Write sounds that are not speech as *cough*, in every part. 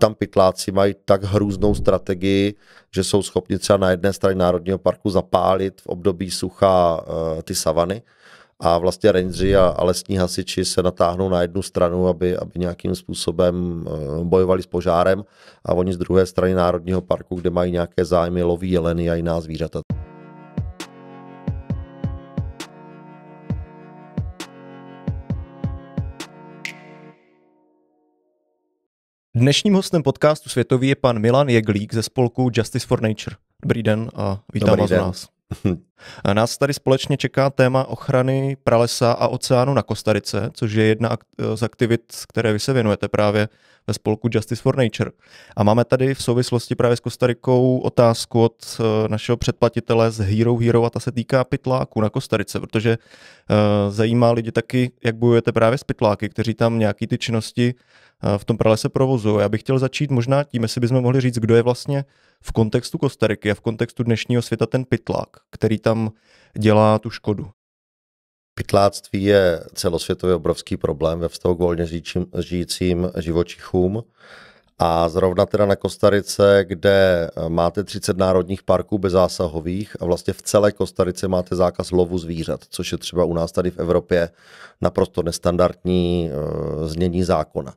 tam pytláci mají tak hrůznou strategii, že jsou schopni třeba na jedné straně Národního parku zapálit v období sucha uh, ty savany a vlastně rangeri a, a lesní hasiči se natáhnou na jednu stranu, aby, aby nějakým způsobem uh, bojovali s požárem a oni z druhé strany Národního parku, kde mají nějaké zájmy, loví jeleny a jiná zvířata. Dnešním hostem podcastu Světový je pan Milan Jeglík ze spolku Justice for Nature. Dobrý den a vítám Dobrý vás nás. *laughs* A nás tady společně čeká téma ochrany pralesa a oceánu na Kostarice, což je jedna z aktivit, které vy se věnujete právě ve spolku Justice for Nature. A máme tady v souvislosti právě s Kostarikou otázku od eh, našeho předplatitele z Hero Hero a ta se týká pytláků na Kostarice, protože eh, zajímá lidi taky, jak bojujete právě s pytláky, kteří tam nějaký ty činnosti Eh, v tom pralese provozují. Já bych chtěl začít možná tím, jestli bychom mohli říct, kdo je vlastně v kontextu Kostariky a v kontextu dnešního světa ten pitlák, který tam dělá tu škodu. Pytláctví je celosvětově obrovský problém ve vztahu k volně žijícím živočichům. A zrovna teda na Kostarice, kde eh, máte 30 národních parků bezásahových a vlastně v celé Kostarice máte zákaz lovu zvířat, což je třeba u nás tady v Evropě naprosto nestandardní e, znění zákona.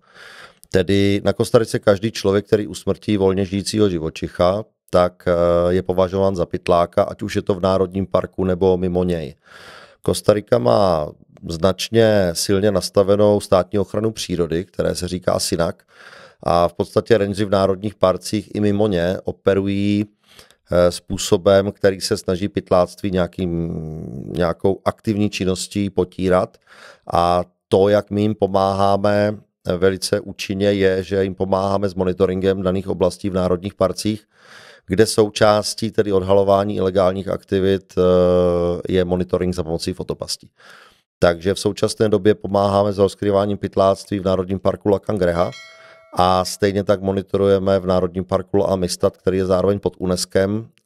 Tedy na Kostarice každý člověk, který usmrtí volně žijícího živočicha, tak eh, je považován za pytláka, ať už je to v Národním parku nebo mimo něj. Kostarika má značně silně nastavenou státní ochranu přírody, které se říká SINAK, a v podstatě renži v národních parcích i mimo ně operují eh, způsobem, který se snaží pytláctví nějakým, nějakou aktivní činností potírat a to, jak my jim pomáháme eh, velice účinně, je, že jim pomáháme s monitoringem daných oblastí v národních parcích, kde součástí tedy odhalování ilegálních aktivit eh, je monitoring za pomocí fotopastí. Takže v současné době pomáháme s rozkryváním pytláctví v Národním parku La Cangreha, a stejně tak monitorujeme v Národním parku a Mistat, který je zároveň pod UNESCO.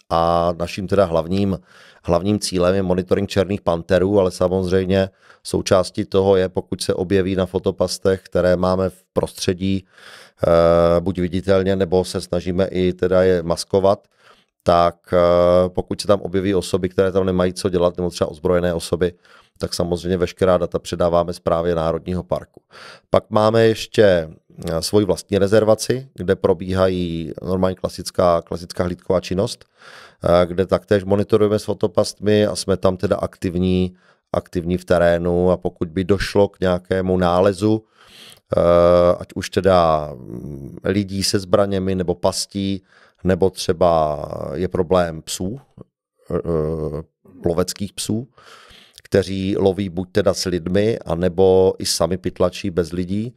a naším teda hlavním, hlavním cílem je monitoring černých panterů, ale samozřejmě součástí toho je, pokud se objeví na fotopastech, které máme v prostředí, eh, buď viditelně, nebo se snažíme i teda je maskovat, tak eh, pokud se tam objeví osoby, které tam nemají co dělat, nebo třeba ozbrojené osoby, tak samozřejmě veškerá data předáváme zprávě Národního parku. Pak máme ještě eh, svoji vlastní rezervaci, kde probíhají normální klasická, klasická hlídková činnost, eh, kde taktéž monitorujeme s fotopastmi a jsme tam teda aktivní, aktivní v terénu a pokud by došlo k nějakému nálezu, ať už teda mm, lidí se zbraněmi nebo pastí, nebo třeba je problém psů, eh, loveckých psů, kteří loví buď teda s lidmi, anebo i sami pytlačí bez lidí,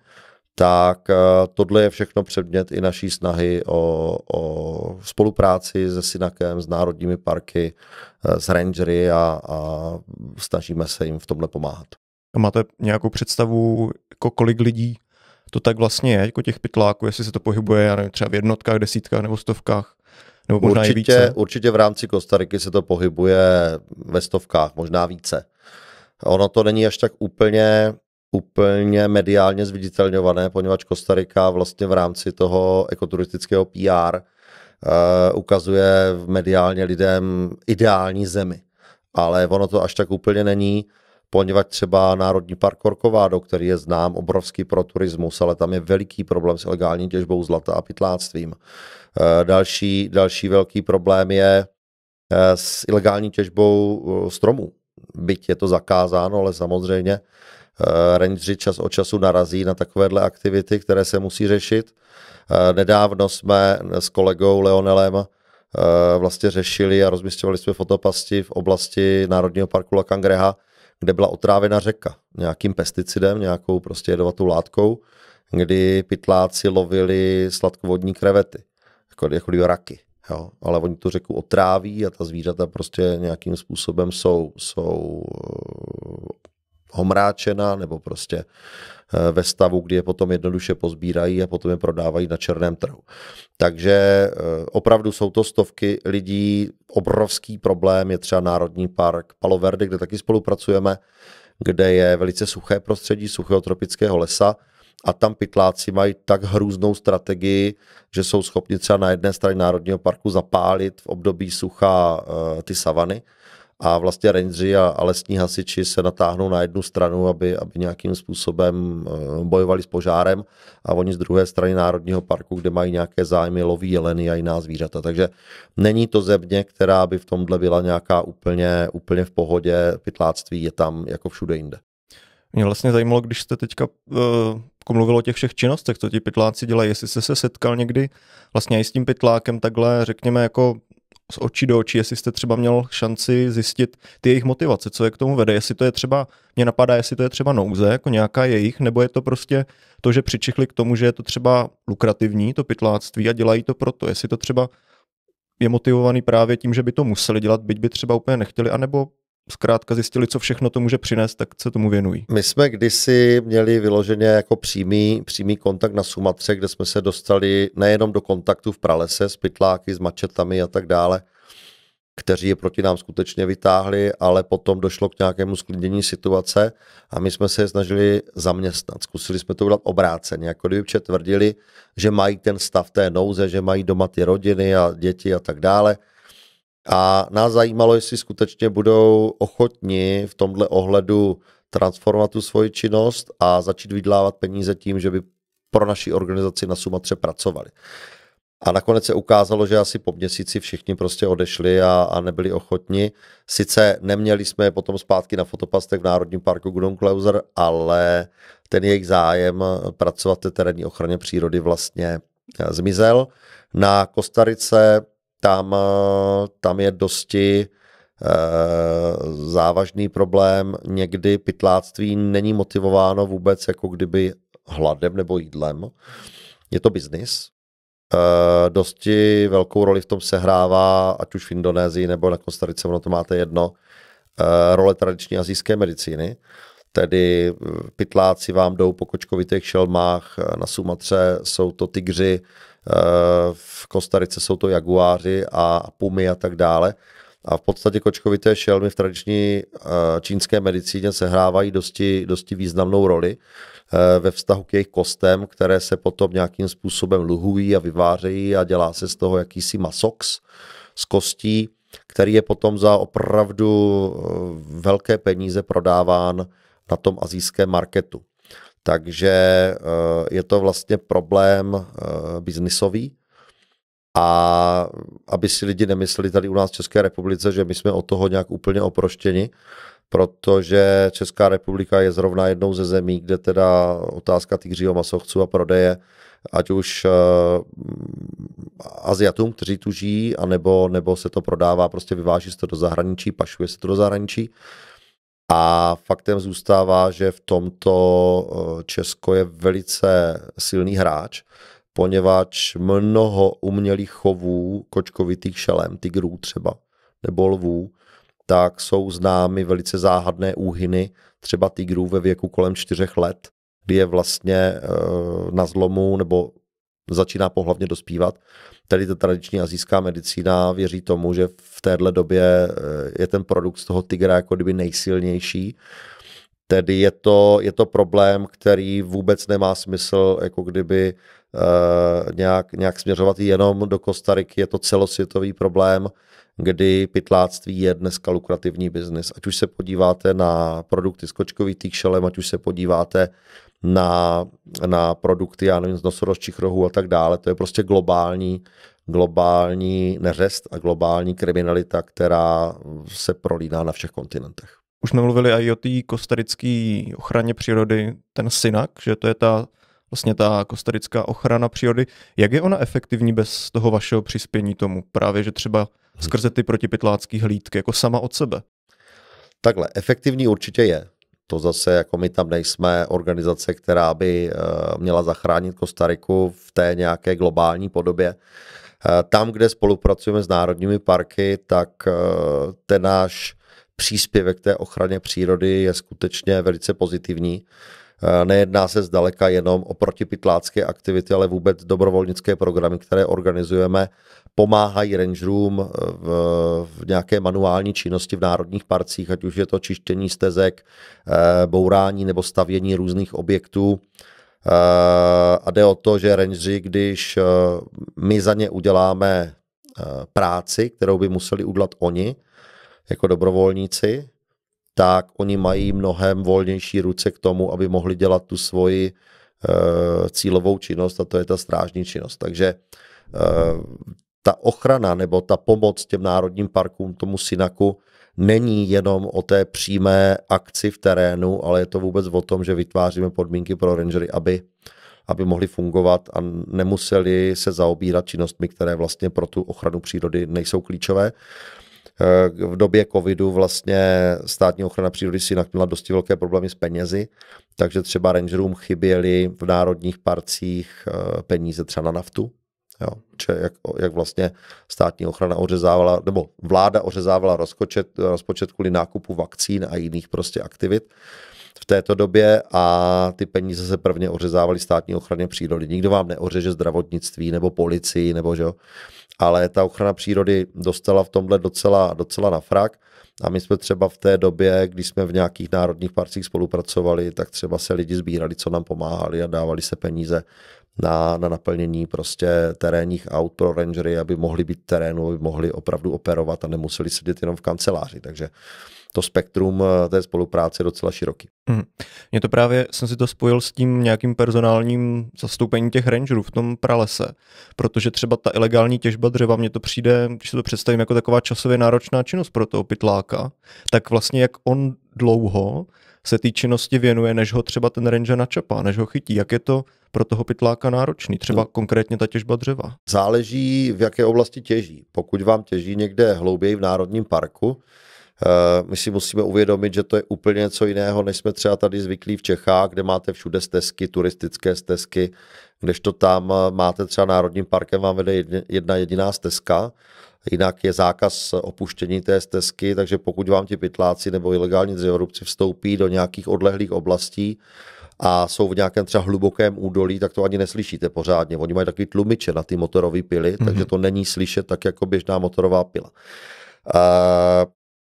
tak eh, tohle je všechno předmět i naší snahy o, o spolupráci se Synakem, s národními parky, eh, s rangery a, a snažíme se jim v tomhle pomáhat. A máte nějakou představu, jako kolik lidí to tak vlastně je, jako těch pytláků, jestli se to pohybuje já nevím, třeba v jednotkách, desítkách nebo stovkách? Nebo možná určitě, i více. určitě v rámci Kostariky se to pohybuje ve stovkách, možná více. Ono to není až tak úplně úplně mediálně zviditelňované, poněvadž Kostarika vlastně v rámci toho ekoturistického PR Uh, eh, ukazuje mediálně lidem ideální zemi. Ale ono to až tak úplně není poněvadž třeba Národní park Korkovádo, který je znám obrovský pro turismus, ale tam je veliký problém s ilegální těžbou zlata a pytláctvím. Eh, další, další velký problém je eh, s ilegální těžbou eh, stromů. Byť je to zakázáno, ale samozřejmě rangeři čas od času narazí na takovéhle aktivity, které se musí řešit. Nedávno jsme s kolegou Leonelem vlastně řešili a rozmístěvali jsme fotopasti v oblasti Národního parku La Cangreha, kde byla otrávena řeka nějakým pesticidem, nějakou prostě jedovatou látkou, kdy pytláci lovili sladkovodní krevety, jako, jako raky. Jo, ale oni tu řeku otráví a ta zvířata prostě nějakým způsobem jsou, jsou homráčena nebo prostě eh, ve stavu, kdy je potom jednoduše pozbírají a potom je prodávají na černém trhu. Takže eh, opravdu jsou to stovky lidí, obrovský problém je třeba Národní park Palo Verde, kde taky spolupracujeme, kde je velice suché prostředí suchého tropického lesa a tam pytláci mají tak hrůznou strategii, že jsou schopni třeba na jedné straně Národního parku zapálit v období sucha eh, ty savany, a vlastně rangeri a, a lesní hasiči se natáhnou na jednu stranu, aby, aby nějakým způsobem eh, bojovali s požárem a oni z druhé strany Národního parku, kde mají nějaké zájmy, loví jeleny a jiná zvířata. Takže není to země, která by v tomhle byla nějaká úplně, úplně v pohodě, pytláctví je tam jako všude jinde. Mě vlastně zajímalo, když jste teďka uh, eh, jako mluvil o těch všech činnostech, co ti pytláci dělají, jestli jste se setkal někdy vlastně i s tím pytlákem takhle, řekněme, jako z očí do očí, jestli jste třeba měl šanci zjistit ty jejich motivace, co je k tomu vede, jestli to je třeba, mě napadá, jestli to je třeba nouze, jako nějaká jejich, nebo je to prostě to, že přičichli k tomu, že je to třeba lukrativní, to pytláctví a dělají to proto, jestli to třeba je motivovaný právě tím, že by to museli dělat, byť by třeba úplně nechtěli, anebo zkrátka zjistili, co všechno to může přinést, tak se tomu věnují. My jsme kdysi měli vyloženě jako přímý, přímý kontakt na Sumatře, kde jsme se dostali nejenom do kontaktu v pralese s pytláky, s mačetami a tak dále, kteří je proti nám skutečně vytáhli, ale potom došlo k nějakému sklidnění situace a my jsme se je snažili zaměstnat. Zkusili jsme to udělat obráceně, jako kdyby tvrdili, že mají ten stav té nouze, že mají doma ty rodiny a děti a tak dále a nás zajímalo, jestli skutečně budou ochotni v tomhle ohledu transformovat tu svoji činnost a začít vydlávat peníze tím, že by pro naši organizaci na Sumatře pracovali. A nakonec se ukázalo, že asi po měsíci všichni prostě odešli a, a nebyli ochotni. Sice neměli jsme je potom zpátky na fotopastech v Národním parku Gudenklauser, ale ten jejich zájem pracovat v té terénní ochraně přírody vlastně zmizel. Na Kostarice tam, tam je dosti eh, závažný problém. Někdy pytláctví není motivováno vůbec jako kdyby hladem nebo jídlem. Je to biznis. Eh, dosti velkou roli v tom sehrává, ať už v Indonésii nebo na Kostarice, ono to máte jedno, eh, role tradiční azijské medicíny. Tedy pytláci vám jdou po kočkovitých šelmách, na Sumatře jsou to tygři, Eh, v Kostarice jsou to jaguáři a pumy a tak dále. A v podstatě kočkovité šelmy v tradiční eh, čínské medicíně sehrávají dosti, dosti významnou roli eh, ve vztahu k jejich kostem, které se potom nějakým způsobem luhují a vyvářejí a dělá se z toho jakýsi masox z kostí, který je potom za opravdu velké peníze prodáván na tom azijském marketu. Takže eh, je to vlastně problém eh, biznisový. A aby si lidi nemysleli tady u nás v České republice, že my jsme od toho nějak úplně oproštěni, protože Česká republika je zrovna jednou ze zemí, kde teda otázka tygřího masochců a prodeje, ať už uh, Aziatům, kteří tu žijí, anebo, nebo se to prodává, prostě vyváží se to do zahraničí, pašuje se to do zahraničí, a faktem zůstává, že v tomto eh, Česko je velice silný hráč, poněvadž mnoho umělých chovů kočkovitých šelem, tigrů třeba, nebo lvů, tak jsou známy velice záhadné úhyny, třeba tigrů ve věku kolem čtyřech let, kdy je vlastně eh, na zlomu nebo začíná pohlavně dospívat. Tedy ta tradiční azijská medicína věří tomu, že v téhle době eh, je ten produkt z toho Tigra jako kdyby nejsilnější. Tedy je to, je to problém, který vůbec nemá smysl, jako kdyby uh, nějak, nějak směřovat jenom do Kostariky. Je to celosvětový problém, kdy pytláctví je dneska lukrativní biznis. Ať už se podíváte na produkty s kočkovitých šelem, ať už se podíváte na, na produkty, já nevím, z nosorožčích rohů a tak dále. To je prostě globální globální neřest a globální kriminalita, která se prolíná na všech kontinentech. Už jsme mluvili i o té kostarické ochraně přírody, ten SINAK, že to je ta vlastně ta kostarická ochrana přírody. Jak je ona efektivní bez toho vašeho přispění tomu? Právě, že třeba hm. skrze ty protipytlácké hlídky, jako sama od sebe. Takhle, efektivní určitě je. To zase, jako my tam nejsme organizace, která by eh, měla zachránit Kostariku v té nějaké globální podobě. Eh, tam, kde spolupracujeme s národními parky, tak eh, ten náš příspěvek té ochraně přírody je skutečně velice pozitivní. Eh, nejedná se zdaleka jenom o protipytlácké aktivity, ale vůbec dobrovolnické programy, které organizujeme, pomáhají rangerům v, v nějaké manuální činnosti v národních parcích, ať už je to čištění stezek, bourání nebo stavění různých objektů. Eh, a jde o to, že rangeři, když eh, my za ně uděláme eh, práci, kterou by museli udělat oni, jako dobrovolníci, tak oni mají mnohem volnější ruce k tomu, aby mohli dělat tu svoji cílovou činnost a to je ta strážní činnost. Takže ta ochrana nebo ta pomoc těm národním parkům, tomu synaku, není jenom o té přímé akci v terénu, ale je to vůbec o tom, že vytváříme podmínky pro rangery, aby aby mohli fungovat a nemuseli se zaobírat činnostmi, které vlastně pro tu ochranu přírody nejsou klíčové. Eh, v době covidu vlastně státní ochrana přírody si měla dosti velké problémy s penězi, takže třeba rangerům chyběly v národních parcích eh, peníze třeba na naftu, Jo, če jak, jak vlastně státní ochrana ořezávala, nebo vláda ořezávala rozpočet, rozpočet kvůli nákupu vakcín a jiných prostě aktivit v této době a ty peníze se prvně ořezávaly státní ochraně přírody. Nikdo vám neořeže zdravotnictví nebo policii nebo že jo. Ale ta ochrana přírody dostala v tomhle docela, docela na frak a my jsme třeba v té době, když jsme v nějakých národních parcích spolupracovali, tak třeba se lidi sbírali, co nám pomáhali a dávali se peníze na, na naplnění prostě terénních aut pro rangery, aby mohli být terénu, aby mohli opravdu operovat a nemuseli sedět jenom v kanceláři. Takže to spektrum eh, té spolupráce je docela široký. Hmm. Mě to právě, jsem si to spojil s tím nějakým personálním zastoupením těch rangerů v tom pralese, protože třeba ta ilegální těžba dřeva, mně to přijde, když se to představím jako taková časově náročná činnost pro toho pytláka, tak vlastně jak on dlouho se té činnosti věnuje, než ho třeba ten ranger načapá, než ho chytí. Jak je to pro toho pytláka náročný, třeba no. konkrétně ta těžba dřeva? Záleží, v jaké oblasti těží. Pokud vám těží někde hlouběji v Národním parku, eh, my si musíme uvědomit, že to je úplně něco jiného, než jsme třeba tady zvyklí v Čechách, kde máte všude stezky, turistické stezky, kdežto tam eh, máte třeba Národním parkem vám vede jedna jediná stezka Jinak je zákaz opuštění té stezky, takže pokud vám ti pytláci nebo ilegální dřevorubci vstoupí do nějakých odlehlých oblastí, a jsou v nějakém třeba hlubokém údolí, tak to ani neslyšíte pořádně. Oni mají takový tlumiče na ty motorové pily, mm-hmm. takže to není slyšet tak jako běžná motorová pila. A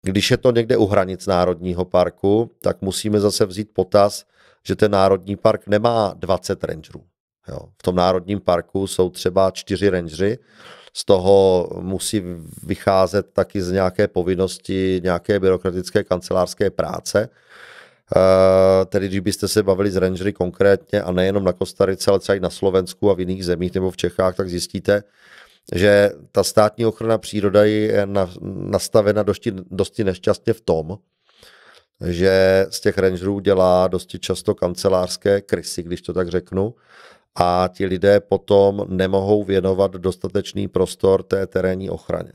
když je to někde u hranic Národního parku, tak musíme zase vzít potaz, že ten Národní park nemá 20 rangerů. Jo. V tom Národním parku jsou třeba čtyři rangery z toho musí vycházet taky z nějaké povinnosti, nějaké byrokratické kancelářské práce. Eh, tedy když byste se bavili s rangery konkrétně a nejenom na Kostarice, ale třeba i na Slovensku a v jiných zemích nebo v Čechách, tak zjistíte, že ta státní ochrana příroda je nastavena dosti, dosti nešťastně v tom, že z těch rangerů dělá dosti často kancelářské krysy, když to tak řeknu, a ti lidé potom nemohou věnovat dostatečný prostor té terénní ochraně.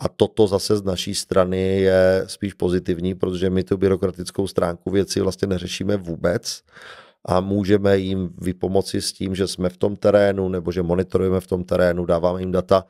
A toto zase z naší strany je spíš pozitivní, protože my tu byrokratickou stránku věci vlastně neřešíme vůbec a můžeme jim vypomoci s tím, že jsme v tom terénu nebo že monitorujeme v tom terénu, dáváme jim data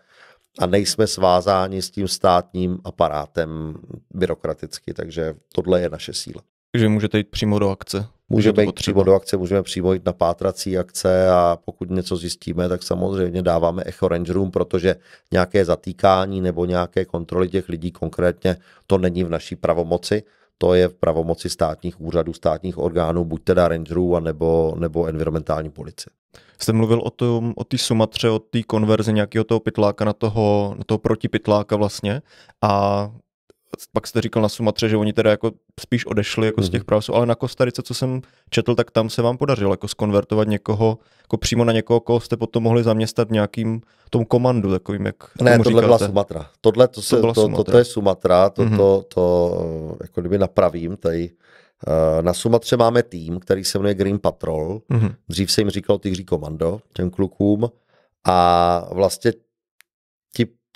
a nejsme svázáni s tím státním aparátem byrokraticky, takže tohle je naše síla. Takže můžete jít přímo do akce můžeme jít přímo do akce, můžeme přímo jít na pátrací akce a pokud něco zjistíme, tak samozřejmě dáváme echo rangerům, protože nějaké zatýkání nebo nějaké kontroly těch lidí konkrétně, to není v naší pravomoci, to je v pravomoci státních úřadů, státních orgánů, buď teda rangerů, anebo, nebo environmentální policie. Jste mluvil o tom, o té sumatře, o té konverzi nějakého toho pytláka na toho, na toho protipytláka vlastně a pak jste říkal na Sumatře, že oni teda jako spíš odešli jako mm-hmm. z mhm. těch pravosu, ale na Kostarice, co jsem četl, tak tam se vám podařilo jako skonvertovat někoho, jako přímo na někoho, koho jste potom mohli zaměstnat nějakým tom komandu, takovým, jak Ne, tohle říkáte. byla Sumatra. Tohle, to, se, to, to, Sumatra. to, to je Sumatra, to, mm-hmm. to, to, eh, jako kdyby napravím tady. Eh, na Sumatře máme tým, který se jmenuje Green Patrol. Mm-hmm. Dřív se jim říkal Tyhří komando, těm klukům. A vlastně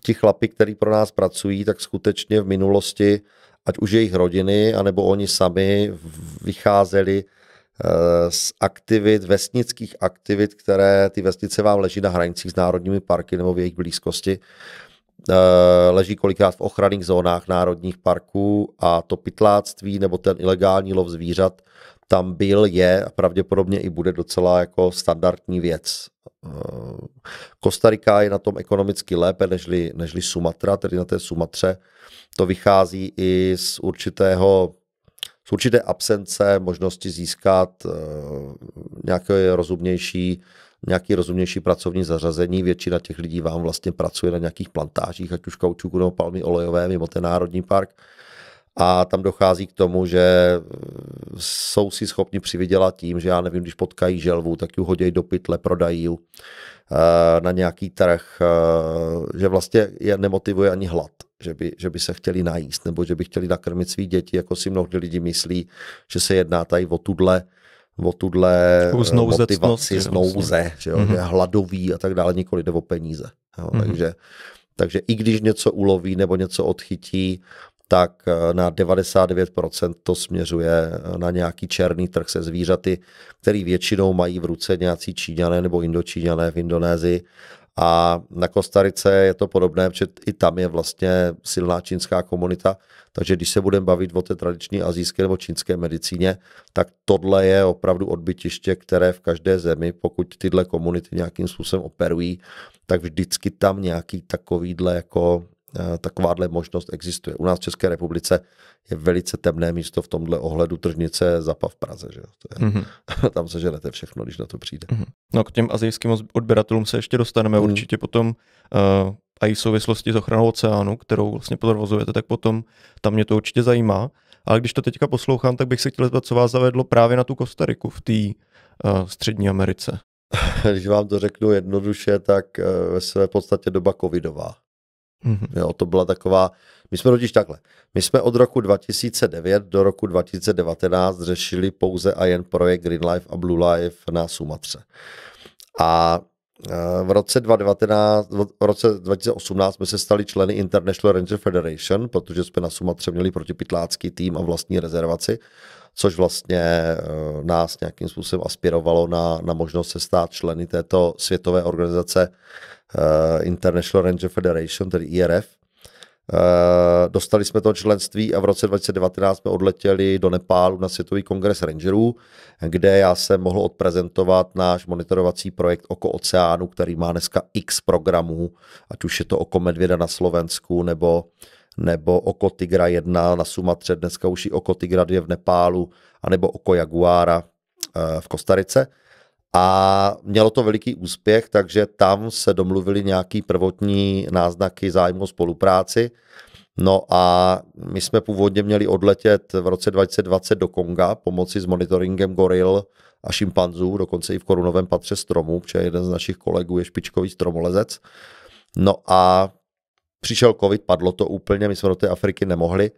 ti chlapi, který pro nás pracují, tak skutečně v minulosti, ať už jejich rodiny, anebo oni sami vycházeli eh, z aktivit, vesnických aktivit, které ty vesnice vám leží na hranicích s národními parky nebo v jejich blízkosti. Eh, leží kolikrát v ochranných zónách národních parků a to pytláctví nebo ten ilegální lov zvířat tam byl, je a pravděpodobně i bude docela jako standardní věc. Eh, Kostarika je na tom ekonomicky lépe nežli, nežli Sumatra, tedy na té Sumatře. To vychází i z určitého z určité absence možnosti získat eh, nějaké rozumnější nějaký rozumnější pracovní zařazení. Většina těch lidí vám vlastně pracuje na nějakých plantážích, ať už kaučuku nebo palmy olejové mimo ten národní park a tam dochází k tomu, že eh, jsou si schopni přivydělat tím, že já nevím, když potkají želvu, tak ji hodějí do pytle, prodají ji eh, na nějaký trh, eh, že vlastně je nemotivuje ani hlad, že by, že by se chtěli najíst nebo že by chtěli nakrmit svý děti, jako si mnohdy lidi myslí, že se jedná tady o tuhle o tuhle motivaci vlastně. z nouze, že jo, mm-hmm. že hladový a tak dále, nikoli jde o peníze. Jo, mm-hmm. takže, takže i když něco uloví nebo něco odchytí, tak eh, na 99% to směřuje eh, na nějaký černý trh se zvířaty, který většinou mají v ruce nějací Číňané nebo Indočíňané v Indonésii. A na Kostarice je to podobné, protože i tam je vlastně silná čínská komunita, takže když se budeme bavit o té tradiční azijské nebo čínské medicíně, tak tohle je opravdu odbytiště, které v každé zemi, pokud tyhle komunity nějakým způsobem operují, tak vždycky tam nějaký takovýhle jako Eh, takováhle možnost existuje. U nás v České republice je velice temné místo v tomhle ohledu tržnice Zapa v Praze. Že? To je, mm-hmm. *laughs* Tam se ženete všechno, když na to přijde. Mm-hmm. No k těm azijským odběratelům se ještě dostaneme mm. určitě potom uh, a i v souvislosti s ochranou oceánu, kterou vlastně provozujete, tak potom tam mě to určitě zajímá. Ale když to teďka poslouchám, tak bych se chtěl zeptat, co vás zavedlo právě na tu Kostariku v té uh, střední Americe. *laughs* Když vám to řeknu jednoduše, tak ve své podstatě doba covidová. Mm-hmm. Jo, to byla taková, my jsme totiž takhle, my jsme od roku 2009 do roku 2019 řešili pouze a jen projekt Green Life a Blue Life na Sumatře. A e, v roce, 2019, v roce 2018 jsme se stali členy International Ranger Federation, protože jsme na Sumatře měli protipytlácký tým a vlastní rezervaci, což vlastně e, nás nějakým způsobem aspirovalo na, na možnost se stát členy této světové organizace Eh, International Ranger Federation, tedy IRF. Eh, dostali jsme to členství a v roce 2019 jsme odletěli do Nepálu na Světový kongres rangerů, kde já jsem mohl odprezentovat náš monitorovací projekt Oko oceánu, který má dneska x programů, ať už je to Oko medvěda na Slovensku nebo nebo Oko Tigra 1 na Sumatře, dneska už i Oko Tigra 2 v Nepálu, anebo Oko Jaguára eh, v Kostarice a mělo to veliký úspěch, takže tam se domluvili nějaký prvotní náznaky zájmu o spolupráci. No a my jsme původně měli odletět v roce 2020 do Konga, pomoci s monitoringem goril a šimpanzů, dokonce i v korunovém patře stromů, protože jeden z našich kolegů je špičkový stromolezec. No a přišel covid, padlo to úplně, my jsme do té Afriky nemohli.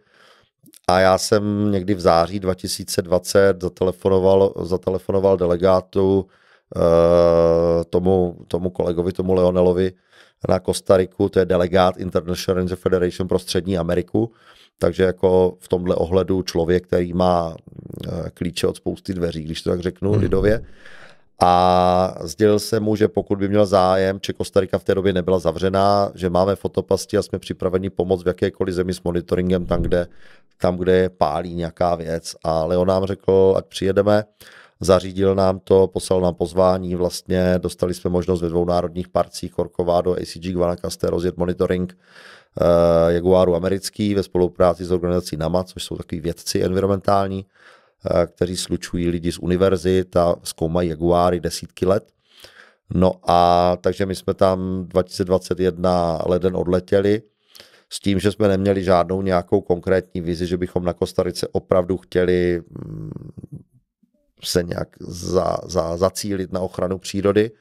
A já jsem někdy v září 2020 zatelefonoval, zatelefonoval delegátu Eh, tomu, tomu kolegovi, tomu Leonelovi na Kostariku, to je delegát International Ranger Federation pro Střední Ameriku, takže jako v tomhle ohledu člověk, který má eh, klíče od spousty dveří, když to tak řeknu hmm. lidově, a sdělil jsem mu, že pokud by měl zájem, či Kostarika v té době nebyla zavřená, že máme fotopasti a jsme připraveni pomoct v jakékoliv zemi s monitoringem tam, kde, tam, kde pálí nějaká věc. A Leon nám řekl, ať přijedeme, zařídil nám to, poslal nám pozvání, vlastně dostali jsme možnost ve dvou národních parcích Corcovado, ACG Guanacaste rozjet monitoring uh, Jaguaru americký ve spolupráci s organizací NAMA, což jsou takový vědci environmentální, uh, kteří slučují lidi z univerzit a zkoumají Jaguáry desítky let. No a takže my jsme tam 2021 leden odletěli s tím, že jsme neměli žádnou nějakou konkrétní vizi, že bychom na Kostarice opravdu chtěli mm, se nějak za, za, zacílit na ochranu přírody.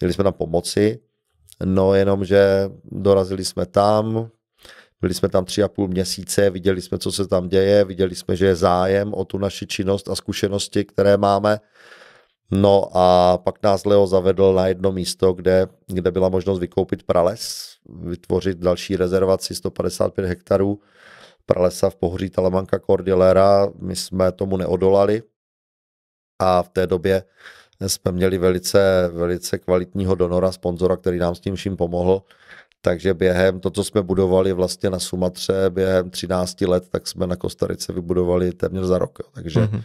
Měli jsme tam pomoci, no jenom, že dorazili jsme tam, byli jsme tam tři a půl měsíce, viděli jsme, co se tam děje, viděli jsme, že je zájem o tu naši činnost a zkušenosti, které máme. No a pak nás Leo zavedl na jedno místo, kde, kde byla možnost vykoupit prales, vytvořit další rezervaci 155 hektarů pralesa v pohoří Talamanka Cordillera. My jsme tomu neodolali, a v té době jsme měli velice, velice kvalitního donora, sponzora, který nám s tím vším pomohl. Takže během to, co jsme budovali vlastně na Sumatře během 13 let, tak jsme na Kostarice vybudovali téměř za rok. Takže mm-hmm.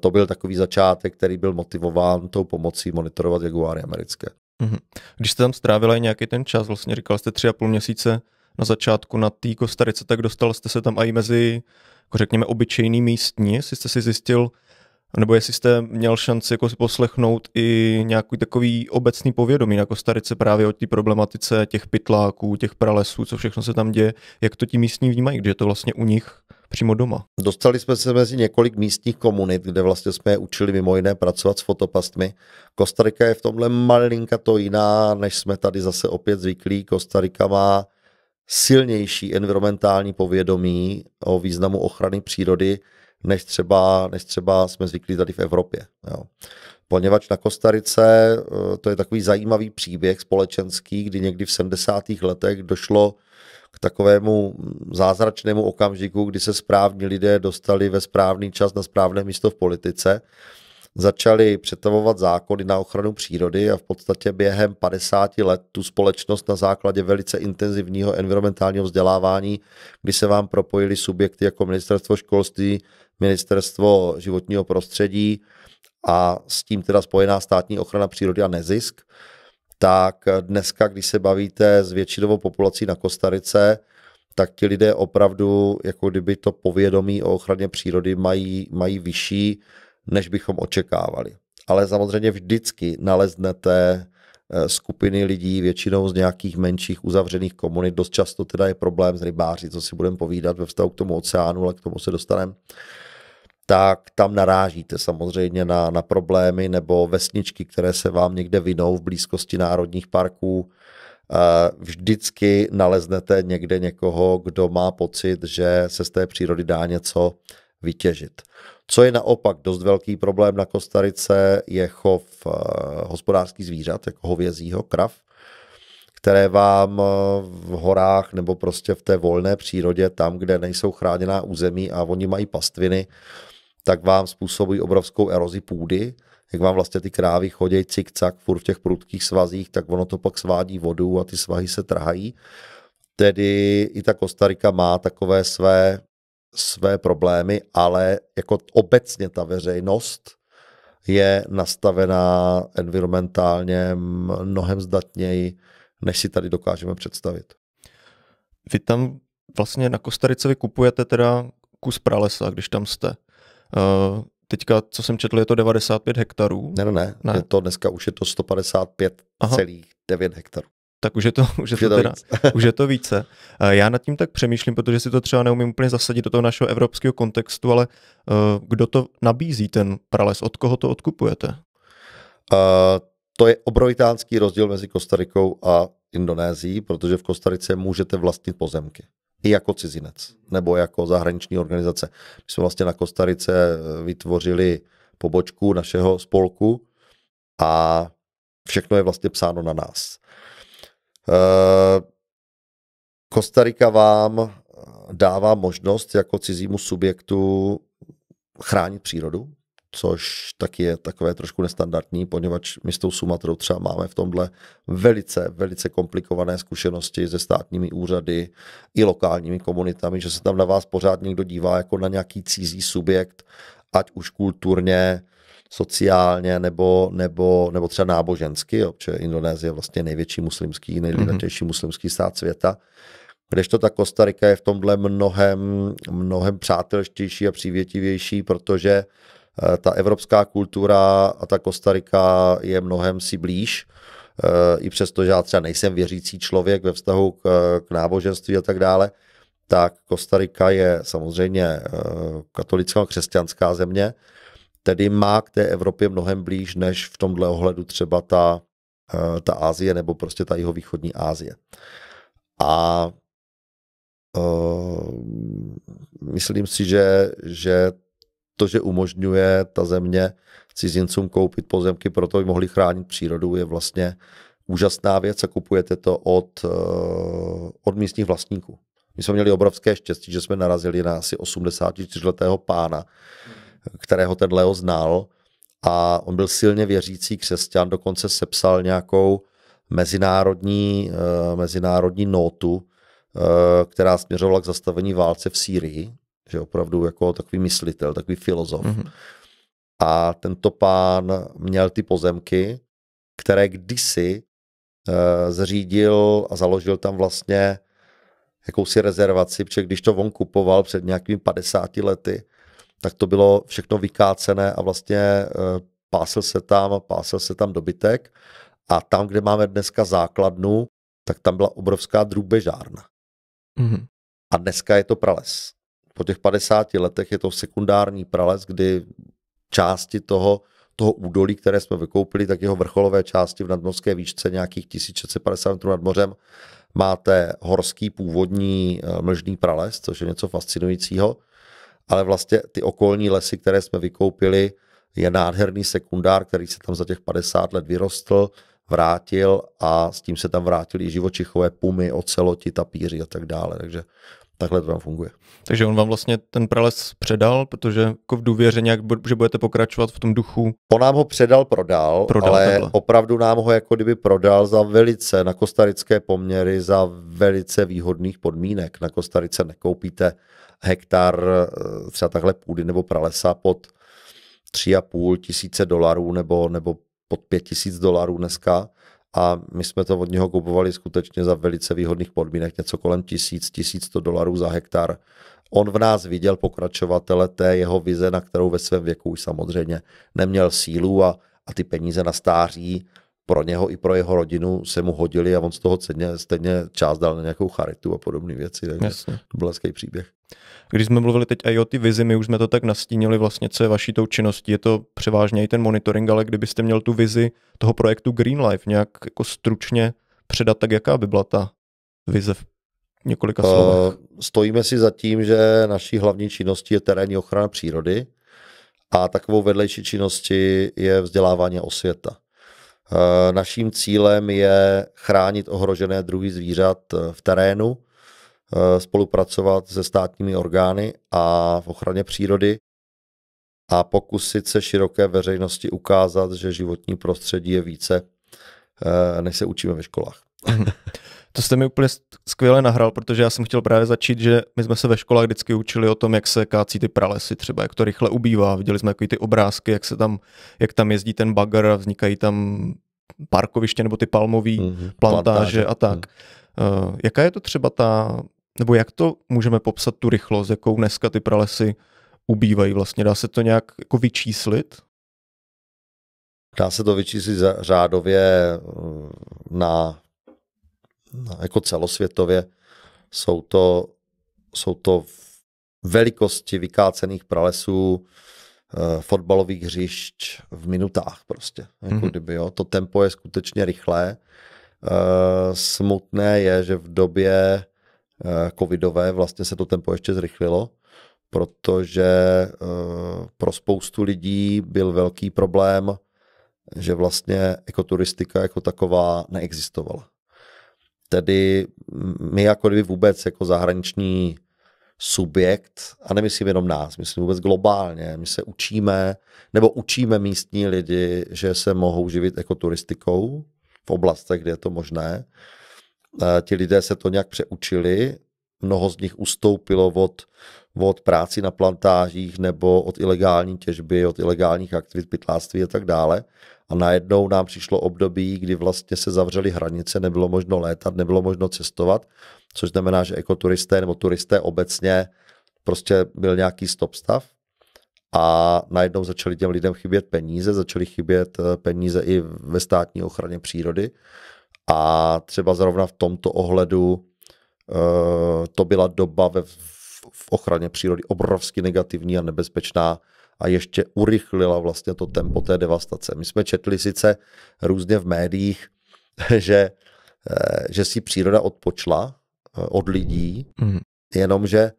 to byl takový začátek, který byl motivován tou pomocí monitorovat Jaguáry americké. Mm-hmm. Když jste tam strávila i nějaký ten čas, vlastně říkal jste tři a půl měsíce na začátku na té Kostarice, tak dostal jste se tam i mezi, jako řekněme, obyčejný místní, jestli jste si zjistil, nebo jestli jste měl šanci jako si poslechnout i nějaký takový obecný povědomí jako starit Kostarice právě o té problematice těch pytláků, těch pralesů, co všechno se tam děje, jak to ti místní vnímají, když je to vlastně u nich přímo doma. Dostali jsme se mezi několik místních komunit, kde vlastně jsme je učili mimo jiné pracovat s fotopastmi. Kostarika je v tomhle malinka to jiná, než jsme tady zase opět zvyklí. Kostarika má silnější environmentální povědomí o významu ochrany přírody, než třeba, než třeba jsme zvyklí tady v Evropě. Jo. Poněvadž na Kostarice eh, to je takový zajímavý příběh společenský, kdy někdy v 70. letech došlo k takovému zázračnému okamžiku, kdy se správní lidé dostali ve správný čas na správné místo v politice, začali přetavovat zákony na ochranu přírody a v podstatě během 50 let tu společnost na základě velice intenzivního environmentálního vzdělávání, kdy se vám propojili subjekty jako ministerstvo školství, ministerstvo životního prostředí a s tím teda spojená státní ochrana přírody a nezisk, tak dneska, když se bavíte s většinovou populací na Kostarice, tak ti lidé opravdu, jako kdyby to povědomí o ochraně přírody mají, mají vyšší, než bychom očekávali. Ale samozřejmě vždycky naleznete eh, skupiny lidí, většinou z nějakých menších uzavřených komunit. Dost často teda je problém s rybáři, co si budeme povídat ve vztahu k tomu oceánu, ale k tomu se dostaneme tak tam narážíte samozřejmě na, na problémy nebo vesničky, které se vám někde vinou v blízkosti národních parků. Eh, vždycky naleznete někde někoho, kdo má pocit, že se z té přírody dá něco vytěžit. Co je naopak dost velký problém na Kostarice, je chov eh, hospodářských zvířat, jako hovězího, krav, které vám eh, v horách nebo prostě v té volné přírodě, tam, kde nejsou chráněná území a oni mají pastviny, tak vám způsobují obrovskou erozi půdy, jak vám vlastně ty krávy chodí cik-cak furt v těch prudkých svazích, tak ono to pak svádí vodu a ty svahy se trhají. Tedy i ta Kostarika má takové své, své problémy, ale jako obecně ta veřejnost je nastavená environmentálně mnohem zdatněji, než si tady dokážeme představit. Vy tam vlastně na Kostarice vy kupujete teda kus pralesa, když tam jste. Eh, teďka, co jsem četl, je to 95 hektarů. Ne, ne, ne, ne. Je to dneska už je to 155,9 hektarů. Tak už je to, už je to, teda, *laughs* už je to více. Eh, já nad tím tak přemýšlím, protože si to třeba neumím úplně zasadit do toho našeho evropského kontextu, ale eh, kdo to nabízí, ten prales, od koho to odkupujete? Uh, to je obrovitánský rozdíl mezi Kostarikou a Indonésií, protože v Kostarice můžete vlastnit pozemky i jako cizinec nebo jako zahraniční organizace. My jsme vlastně na Kostarice eh, vytvořili pobočku našeho spolku a všechno je vlastně psáno na nás. Eh, Kostarika vám eh, dává možnost jako cizímu subjektu chránit přírodu, což taky je takové trošku nestandardní, poněvadž my s tou Sumatrou třeba máme v tomhle velice, velice komplikované zkušenosti se státními úřady i lokálními komunitami, že se tam na vás pořád někdo dívá jako na nějaký cizí subjekt, ať už kulturně, sociálně nebo, nebo, nebo třeba nábožensky, jo, protože Indonésie je vlastně největší muslimský, nejlidnatější mm-hmm. muslimský stát světa. Kdežto ta Kostarika je v tomhle mnohem, mnohem přátelštější a přívětivější, protože uh, Eh, ta evropská kultura a ta Kostarika je mnohem si blíž, eh, i přesto, že já třeba nejsem věřící člověk ve vztahu k, k náboženství a tak dále, tak Kostarika je samozřejmě eh, katolická křesťanská země, tedy má k té Evropě mnohem blíž, než v tomhle ohledu třeba ta, ta Ázie nebo prostě ta jihovýchodní Ázie. A uh, myslím si, že, že to, že umožňuje ta země cizincům koupit pozemky pro to, aby mohli chránit přírodu, je vlastně úžasná věc a kupujete to od, eh, od místních vlastníků. My jsme měli obrovské štěstí, že jsme narazili na asi 84-letého pána, kterého ten Leo znal a on byl silně věřící křesťan, dokonce sepsal nějakou mezinárodní, eh, mezinárodní notu, eh, která směřovala k zastavení válce v Sýrii že opravdu jako takový myslitel, takový filozof. Mm-hmm. A tento pán měl ty pozemky, které kdysi e, zřídil a založil tam vlastně jakousi rezervaci, protože když to on kupoval před nějakými 50 lety, tak to bylo všechno vykácené a vlastně e, pásil se tam, pásil se tam dobytek a tam, kde máme dneska základnu, tak tam byla obrovská drůbežárna. Mm-hmm. A dneska je to prales po těch 50 letech je to sekundární prales, kdy části toho, toho údolí, které jsme vykoupili, tak jeho vrcholové části v nadmořské výšce nějakých 1650 metrů nad mořem máte horský původní eh, mlžný prales, což je něco fascinujícího, ale vlastně ty okolní lesy, které jsme vykoupili, je nádherný sekundár, který se tam za těch 50 let vyrostl, vrátil a s tím se tam vrátili i živočichové pumy, oceloti, tapíři a tak dále. Takže takhle to tam funguje. Takže on vám vlastně ten prales předal, protože jako v důvěře nějak, že budete pokračovat v tom duchu. On nám ho předal, prodal, prodal ale takhle. opravdu nám ho jako kdyby prodal za velice, na kostarické poměry, za velice výhodných podmínek. Na Kostarice nekoupíte hektar eh, třeba takhle půdy nebo pralesa pod tři a půl tisíce dolarů nebo, nebo pod pět tisíc dolarů dneska a my jsme to od něho kupovali skutečně za velice výhodných podmínek, něco kolem 1000, 1100 dolarů za hektar. On v nás viděl pokračovatele té jeho vize, na kterou ve svém věku už samozřejmě neměl sílu a, a ty peníze na stáří pro něho i pro jeho rodinu se mu hodili a on z toho stejně, stejně část dal na nějakou charitu a podobné věci. Takže to byl hezký příběh. Když jsme mluvili teď i o ty vizi, my už jsme to tak nastínili vlastně, co je vaší tou činností. Je to převážně i ten monitoring, ale kdybyste měl tu vizi toho projektu Green Life nějak jako stručně předat, tak jaká by byla ta vize v několika eh, slovech? Stojíme si za tím, že naší hlavní činností je terénní ochrana přírody a takovou vedlejší činností je vzdělávání osvěta. Eh, naším cílem je chránit ohrožené druhy zvířat eh, v terénu, Eh, spolupracovat se státními orgány a v ochraně přírody a pokusit se široké veřejnosti ukázat, že životní prostředí je více, eh, než se učíme ve školách. *laughs* To jste mi úplně skvěle nahrál, protože já jsem chtěl právě začít, že my jsme se ve školách vždycky učili o tom, jak se kácí ty pralesy třeba, jak to rychle ubývá. Viděli jsme ty obrázky, jak se tam, jak tam jezdí ten bagr a vznikají tam parkoviště nebo ty palmové mm-hmm, plantáže, plantáže a tak. Mm. Uh, jaká je to třeba ta nebo jak to můžeme popsat tu rychlost, jakou dneska ty pralesy ubývají vlastně? Dá se to nějak jako vyčíslit? Dá se to vyčíslit řádově mm, na, na jako celosvětově. Jsou to, jsou to velikosti vykácených pralesů, eh, fotbalových hřišť v minutách prostě. Jako mm-hmm. kdyby, jo. To tempo je skutečně rychlé. Eh, smutné je, že v době Eh, covidové vlastně se to tempo ještě zrychlilo, protože eh, pro spoustu lidí byl velký problém, že vlastně ekoturistika jako, jako taková neexistovala. Tedy my jako kdyby vůbec jako zahraniční subjekt, a nemyslím jenom nás, myslím vůbec globálně, my se učíme, nebo učíme místní lidi, že se mohou živit ekoturistikou jako v oblastech, kde je to možné, Eh, ti lidé se to nějak přeučili, mnoho z nich ustoupilo od, od práci na plantážích nebo od ilegální těžby, od ilegálních aktivit pytláctví a tak dále. A najednou nám přišlo období, kdy vlastně se zavřely hranice, nebylo možno létat, nebylo možno cestovat, což znamená, že ekoturisté nebo turisté obecně prostě byl nějaký stop stav a najednou začaly těm lidem chybět peníze, začaly chybět eh, peníze i ve státní ochraně přírody a třeba zrovna v tomto ohledu eh, to byla doba ve, v ochraně přírody obrovsky negativní a nebezpečná a ještě urychlila vlastně to tempo té devastace. My jsme četli sice různě v médiích, *laughs* že, eh, že si příroda odpočla eh, od lidí, mm. jenomže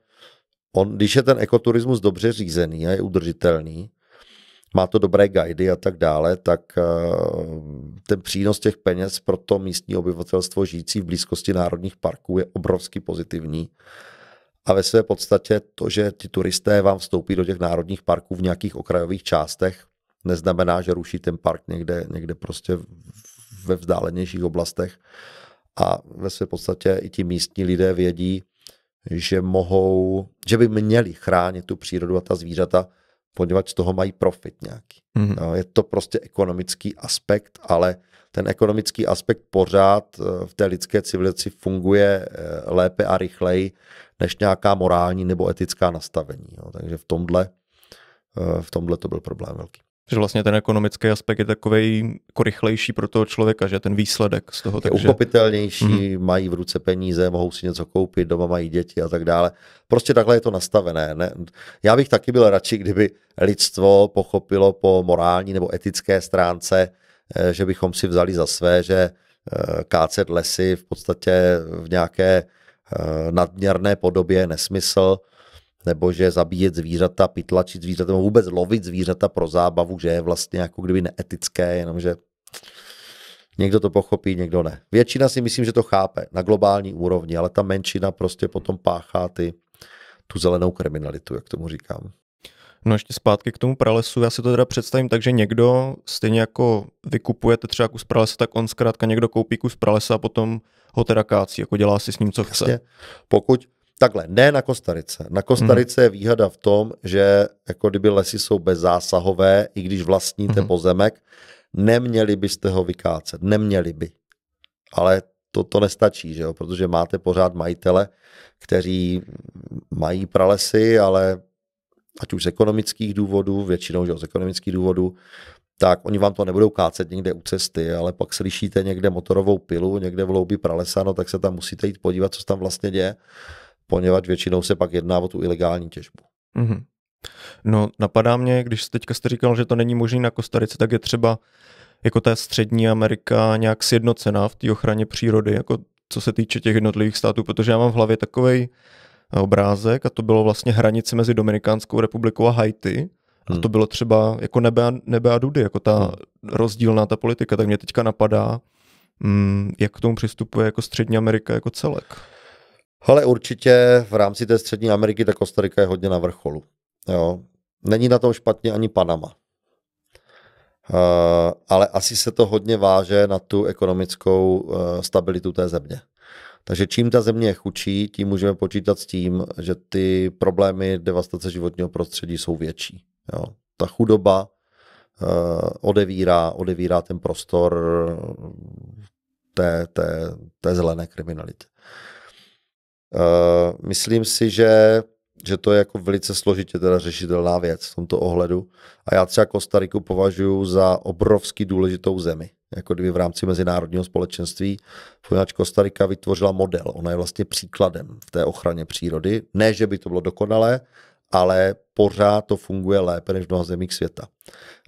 on, když je ten ekoturismus dobře řízený a je udržitelný, má to dobré guidy a tak dále, tak eh, ten přínos těch peněz pro to místní obyvatelstvo žijící v blízkosti národních parků je obrovsky pozitivní. A ve své podstatě to, že ti turisté vám vstoupí do těch národních parků v nějakých okrajových částech, neznamená, že ruší ten park někde, někde prostě ve vzdálenějších oblastech. A ve své podstatě i ti místní lidé vědí, že mohou, že by měli chránit tu přírodu a ta zvířata, poněvadž z toho mají profit nějaký. Mm-hmm. No, je to prostě ekonomický aspekt, ale ten ekonomický aspekt pořád eh, v té lidské civilizaci funguje eh, lépe a rychleji než nějaká morální nebo etická nastavení. Jo. Takže v tomhle, eh, v tomhle to byl problém velký že vlastně ten ekonomický aspekt je takový jako rychlejší pro toho člověka, že ten výsledek z toho. Je takže... uchopitelnější, mm-hmm. mají v ruce peníze, mohou si něco koupit, doma mají děti a tak dále. Prostě takhle je to nastavené. Ne? Já bych taky byl radši, kdyby lidstvo pochopilo po morální nebo etické stránce, eh, že bychom si vzali za své, že eh, kácet lesy v podstatě v nějaké eh, nadměrné podobě nesmysl, nebo že zabíjet zvířata, pytlačit zvířata, nebo vůbec lovit zvířata pro zábavu, že je vlastně jako kdyby neetické, jenomže někdo to pochopí, někdo ne. Většina si myslím, že to chápe na globální úrovni, ale ta menšina prostě potom páchá ty, tu zelenou kriminalitu, jak tomu říkám. No ještě zpátky k tomu pralesu, já si to teda představím tak, že někdo, stejně jako vykupujete třeba kus pralesa, tak on zkrátka někdo koupí kus pralesa a potom ho teda kácí, jako dělá si s ním, co Jasně. chce. Pokud Takhle, ne na Kostarice. Na Kostarice mm-hmm. je výhoda v tom, že jako kdyby lesy jsou bezzásahové, i když vlastníte mm-hmm. pozemek, neměli byste ho vykácet, neměli by. Ale to, to nestačí, že jo? protože máte pořád majitele, kteří mají pralesy, ale ať už z ekonomických důvodů, většinou že z ekonomických důvodů, tak oni vám to nebudou kácet někde u cesty, ale pak slyšíte někde motorovou pilu, někde v loubi pralesa, no tak se tam musíte jít podívat, co se tam vlastně děje poněvadž většinou se pak jedná o tu ilegální těžbu. Mm-hmm. No, napadá mě, když teďka jste říkal, že to není možné na Kostarice, tak je třeba jako ta střední Amerika nějak sjednocená v té ochraně přírody, jako co se týče těch jednotlivých států, protože já mám v hlavě takový eh, obrázek a to bylo vlastně hranice mezi Dominikánskou republikou a Haiti. A hmm. to bylo třeba jako nebe a, nebe a dudy, jako ta hmm. rozdílná ta politika. Tak mě teďka napadá, mm, jak k tomu přistupuje jako Střední Amerika jako celek. Ale určitě v rámci té střední Ameriky ta Kostarika je hodně na vrcholu. Jo. Není na tom špatně ani Panama. Uh, ale asi se to hodně váže na tu ekonomickou uh, stabilitu té země. Takže čím ta země je chučí, tím můžeme počítat s tím, že ty problémy devastace životního prostředí jsou větší. Jo. Ta chudoba uh, odevírá, odevírá ten prostor té, té, té zelené kriminality. Uh, Eh, myslím si, že, že to je jako velice složitě teda řešitelná věc v tomto ohledu. A já třeba Kostariku považuji za obrovský důležitou zemi, jako kdyby v rámci mezinárodního společenství, poněvadž Kostarika vytvořila model. Ona je vlastně příkladem v té ochraně přírody. Ne, že by to bylo dokonalé, ale pořád to funguje lépe než v mnoha zemích světa.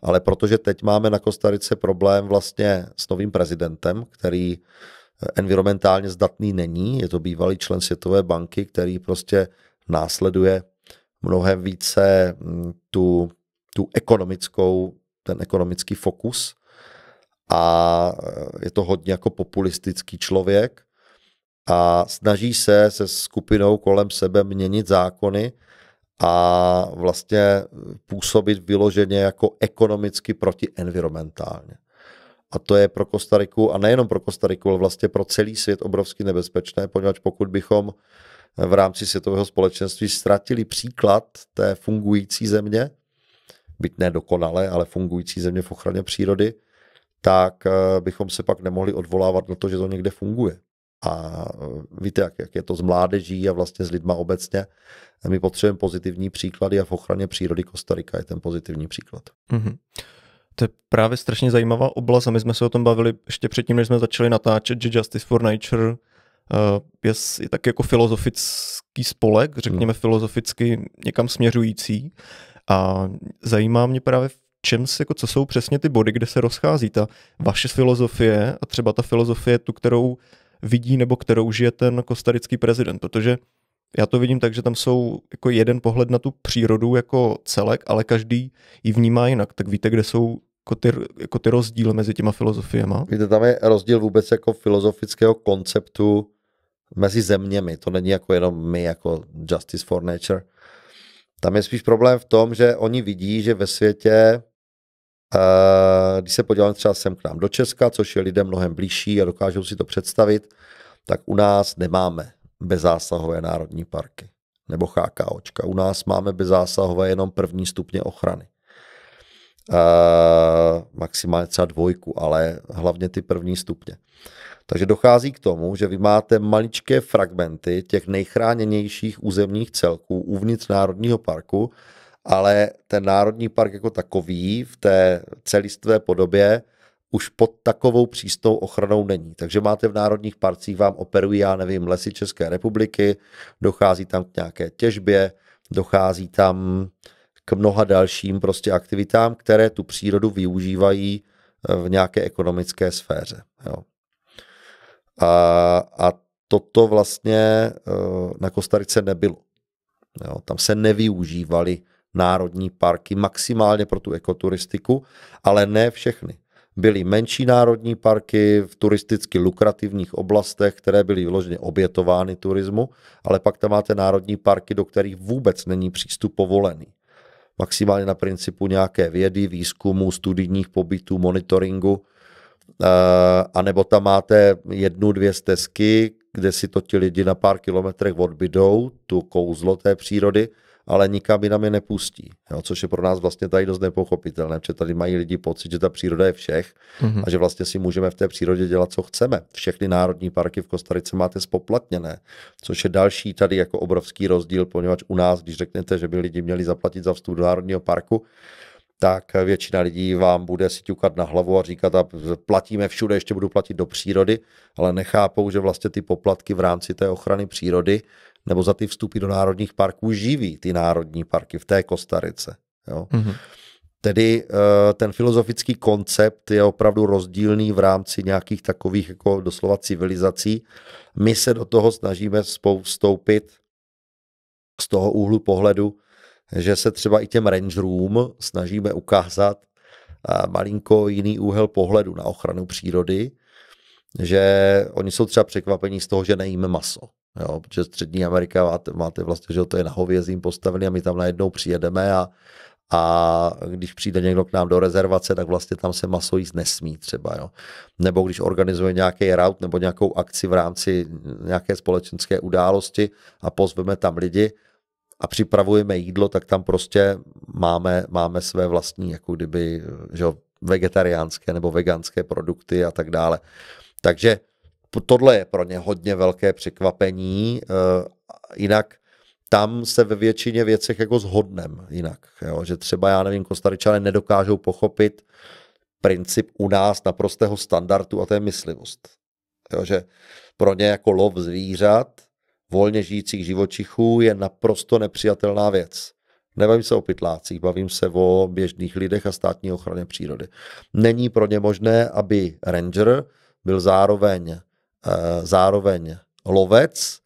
Ale protože teď máme na Kostarice problém vlastně s novým prezidentem, který environmentálně zdatný není. Je to bývalý člen Světové banky, který prostě následuje mnohem více mm, tu, tu ekonomickou, ten ekonomický fokus a e, je to hodně jako populistický člověk a snaží se se skupinou kolem sebe měnit zákony a vlastně působit vyloženě jako ekonomicky proti environmentálně. A to je pro Kostariku, a nejenom pro Kostariku, ale vlastně pro celý svět obrovsky nebezpečné, poněvadž pokud bychom eh, v rámci světového společenství ztratili příklad té fungující země, byť ne dokonale, ale fungující země v ochraně přírody, tak eh, bychom se pak nemohli odvolávat na to, že to někde funguje. A eh, víte, jak, jak je to s mládeží a vlastně s lidma obecně. My potřebujeme pozitivní příklady a v ochraně přírody Kostarika je ten pozitivní příklad. Mm-hmm. To je právě strašně zajímavá oblast a my jsme se o tom bavili ještě předtím, než jsme začali natáčet, že Justice for Nature eh, je, je tak jako filozofický spolek, hmm. řekněme filozoficky někam směřující. A zajímá mě právě v čem se, jako, co jsou přesně ty body, kde se rozchází ta vaše filozofie a třeba ta filozofie, tu, kterou vidí nebo kterou žije ten kostarický prezident, protože já to vidím tak, že tam jsou jako jeden pohled na tu přírodu jako celek, ale každý ji vnímá jinak. Tak víte, kde jsou jako ty, jako ty rozdíly mezi těma filozofiema? Víte, tam je rozdíl vůbec jako filozofického konceptu mezi zeměmi. To není jako jenom my jako Justice for Nature. Tam je spíš problém v tom, že oni vidí, že ve světě, eh, když se podíváme třeba sem k nám do Česka, což je lidem mnohem blížší a dokážou si to představit, tak u nás nemáme bezásahové národní parky nebo HKOčka. U nás máme bezásahové jenom první stupně ochrany. Uh, maximálně třeba dvojku, ale hlavně ty první stupně. Takže dochází k tomu, že vy máte maličké fragmenty těch nejchráněnějších územních celků uvnitř Národního parku, ale ten Národní park jako takový v té celistvé podobě už pod takovou přísnou ochranou není. Takže máte v národních parcích, vám operují, já nevím, lesy České republiky, dochází tam k nějaké těžbě, dochází tam k mnoha dalším prostě aktivitám, které tu přírodu využívají eh, v nějaké ekonomické sféře. Jo. A, a toto vlastně eh, na Kostarice nebylo. Jo, tam se nevyužívaly národní parky maximálně pro tu ekoturistiku, ale ne všechny byly menší národní parky v turisticky lukrativních oblastech, které byly vyloženě obětovány turismu, ale pak tam máte národní parky, do kterých vůbec není přístup povolený. Maximálně na principu nějaké vědy, výzkumu, studijních pobytů, monitoringu. Eh, A nebo tam máte jednu, dvě stezky, kde si to ti lidi na pár kilometrech odbydou, tu kouzlo té přírody, ale nikam jinam je nepustí, jo, což je pro nás vlastně tady dost nepochopitelné, protože tady mají lidi pocit, že ta příroda je všech mm-hmm. a že vlastně si můžeme v té přírodě dělat, co chceme. Všechny národní parky v Kostarice máte spoplatněné, což je další tady jako obrovský rozdíl, poněvadž u nás, když řeknete, že by lidi měli zaplatit za vstup do národního parku, tak většina lidí vám bude si ťukat na hlavu a říkat, a platíme všude, ještě budu platit do přírody, ale nechápou, že vlastně ty poplatky v rámci té ochrany přírody nebo za ty vstupy do národních parků živí ty národní parky v té Kostarice. Jo? Mm-hmm. Tedy eh, ten filozofický koncept je opravdu rozdílný v rámci nějakých takových jako doslova civilizací. My se do toho snažíme vstoupit z toho úhlu pohledu, že se třeba i těm rangerům snažíme ukázat malinko jiný úhel pohledu na ochranu přírody, že oni jsou třeba překvapení z toho, že nejíme maso. Jo, protože střední Amerika máte, máte vlastně, že to je na hovězím postavený a my tam najednou přijedeme a, a když přijde někdo k nám do rezervace, tak vlastně tam se maso jíst nesmí třeba. Jo. Nebo když organizuje nějaký rout nebo nějakou akci v rámci nějaké společenské události a pozveme tam lidi a připravujeme jídlo, tak tam prostě máme, máme své vlastní, jako kdyby, že vegetariánské nebo veganské produkty a tak dále. Takže tohle je pro ně hodně velké překvapení, eh, jinak tam se ve většině věcech jako zhodnem jinak, jo? že třeba já nevím, kostaričané nedokážou pochopit princip u nás naprostého standardu a to je myslivost. Jo? Že pro ně jako lov zvířat, volně žijících živočichů je naprosto nepřijatelná věc. Nebavím se o pytlácích, bavím se o běžných lidech a státní ochraně přírody. Není pro ně možné, aby ranger byl zároveň Eh, zároveň lovec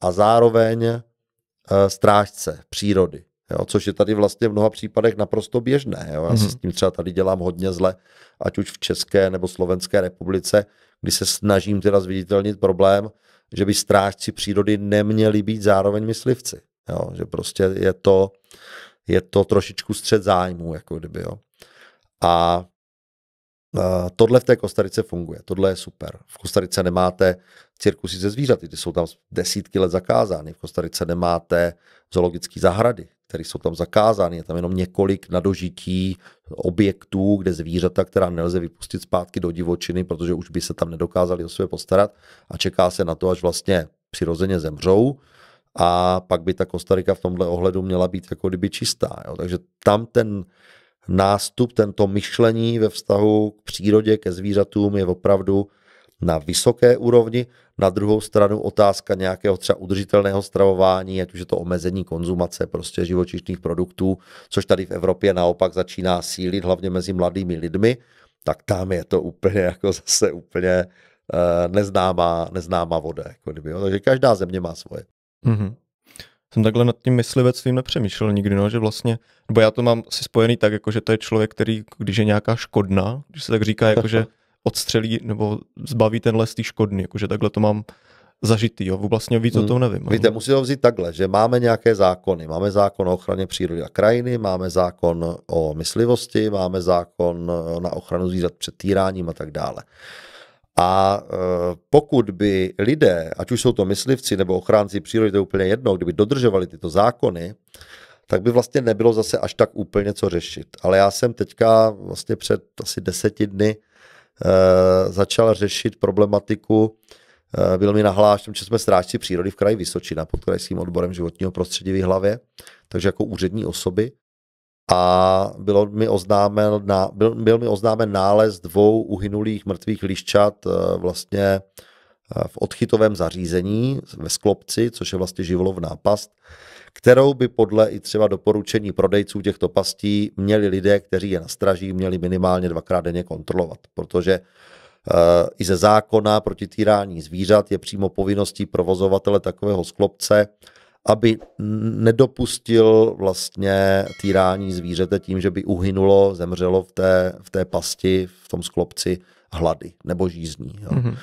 a zároveň eh, strážce přírody. Jo, což je tady vlastně v mnoha případech naprosto běžné. Jo. Já mm-hmm. si mhm. s tím třeba tady dělám hodně zle, ať už v České nebo Slovenské republice, kdy se snažím teda zviditelnit problém, že by strážci přírody neměli být zároveň myslivci. Jo. Že prostě je to, je to trošičku střed zájmů, jako kdyby. Jo. A Eh, tohle v té Kostarice funguje, tohle je super. V Kostarice nemáte cirkusy ze zvířaty, ty jsou tam desítky let zakázány. V Kostarice nemáte zoologické zahrady, které jsou tam zakázány. Je tam jenom několik nadožití objektů, kde zvířata, která nelze vypustit zpátky do divočiny, protože už by se tam nedokázali o sebe postarat a čeká se na to, až vlastně přirozeně zemřou a pak by ta Kostarika v tomhle ohledu měla být jako kdyby čistá. Jo. Takže tam ten nástup, tento myšlení ve vztahu k přírodě, ke zvířatům je opravdu na vysoké úrovni. Na druhou stranu otázka nějakého třeba udržitelného stravování, ať už je to omezení konzumace prostě živočišných produktů, což tady v Evropě naopak začíná sílit, hlavně mezi mladými lidmi, tak tam je to úplně *laughs* jako zase úplně eh, neznámá, neznámá voda. Jako kdyby, jo. Takže každá země má svoje. Mm-hmm jsem takhle nad tím svým nepřemýšlel nikdy, no, že vlastně, nebo já to mám si spojený tak, jako že to je člověk, který, když je nějaká škodná, když se tak říká, jako že *laughs* odstřelí nebo zbaví ten les tý škodný, jakože takhle to mám zažitý, jo, vlastně víc hmm. o tom nevím. Víte, no. musí to vzít takhle, že máme nějaké zákony, máme zákon o ochraně přírody a krajiny, máme zákon o myslivosti, máme zákon na ochranu zvířat před týráním a tak dále. A e, pokud by lidé, ať už jsou to myslivci nebo ochránci přírody, to je úplně jedno, kdyby dodržovali tyto zákony, tak by vlastně nebylo zase až tak úplně co řešit. Ale já jsem teďka vlastně před asi deseti dny e, začal řešit problematiku, e, byl mi nahlášen, že jsme strážci přírody v kraji Vysočina pod krajským odborem životního prostředí v hlavě, takže jako úřední osoby a bylo mi oznámen, na, byl, byl mi oznámen nález dvou uhynulých mrtvých liščat eh, vlastně eh, v odchytovém zařízení ve Sklopci, což je vlastně živlovná past, kterou by podle i třeba doporučení prodejců těchto pastí měli lidé, kteří je nastraží, měli minimálně dvakrát denně kontrolovat, protože eh, i ze zákona proti týrání zvířat je přímo povinností provozovatele takového sklopce aby nedopustil vlastně týrání zvířete tím, že by uhynulo, zemřelo v té, v té pasti, v tom sklopci hlady nebo žízní. Jo. Mm-hmm.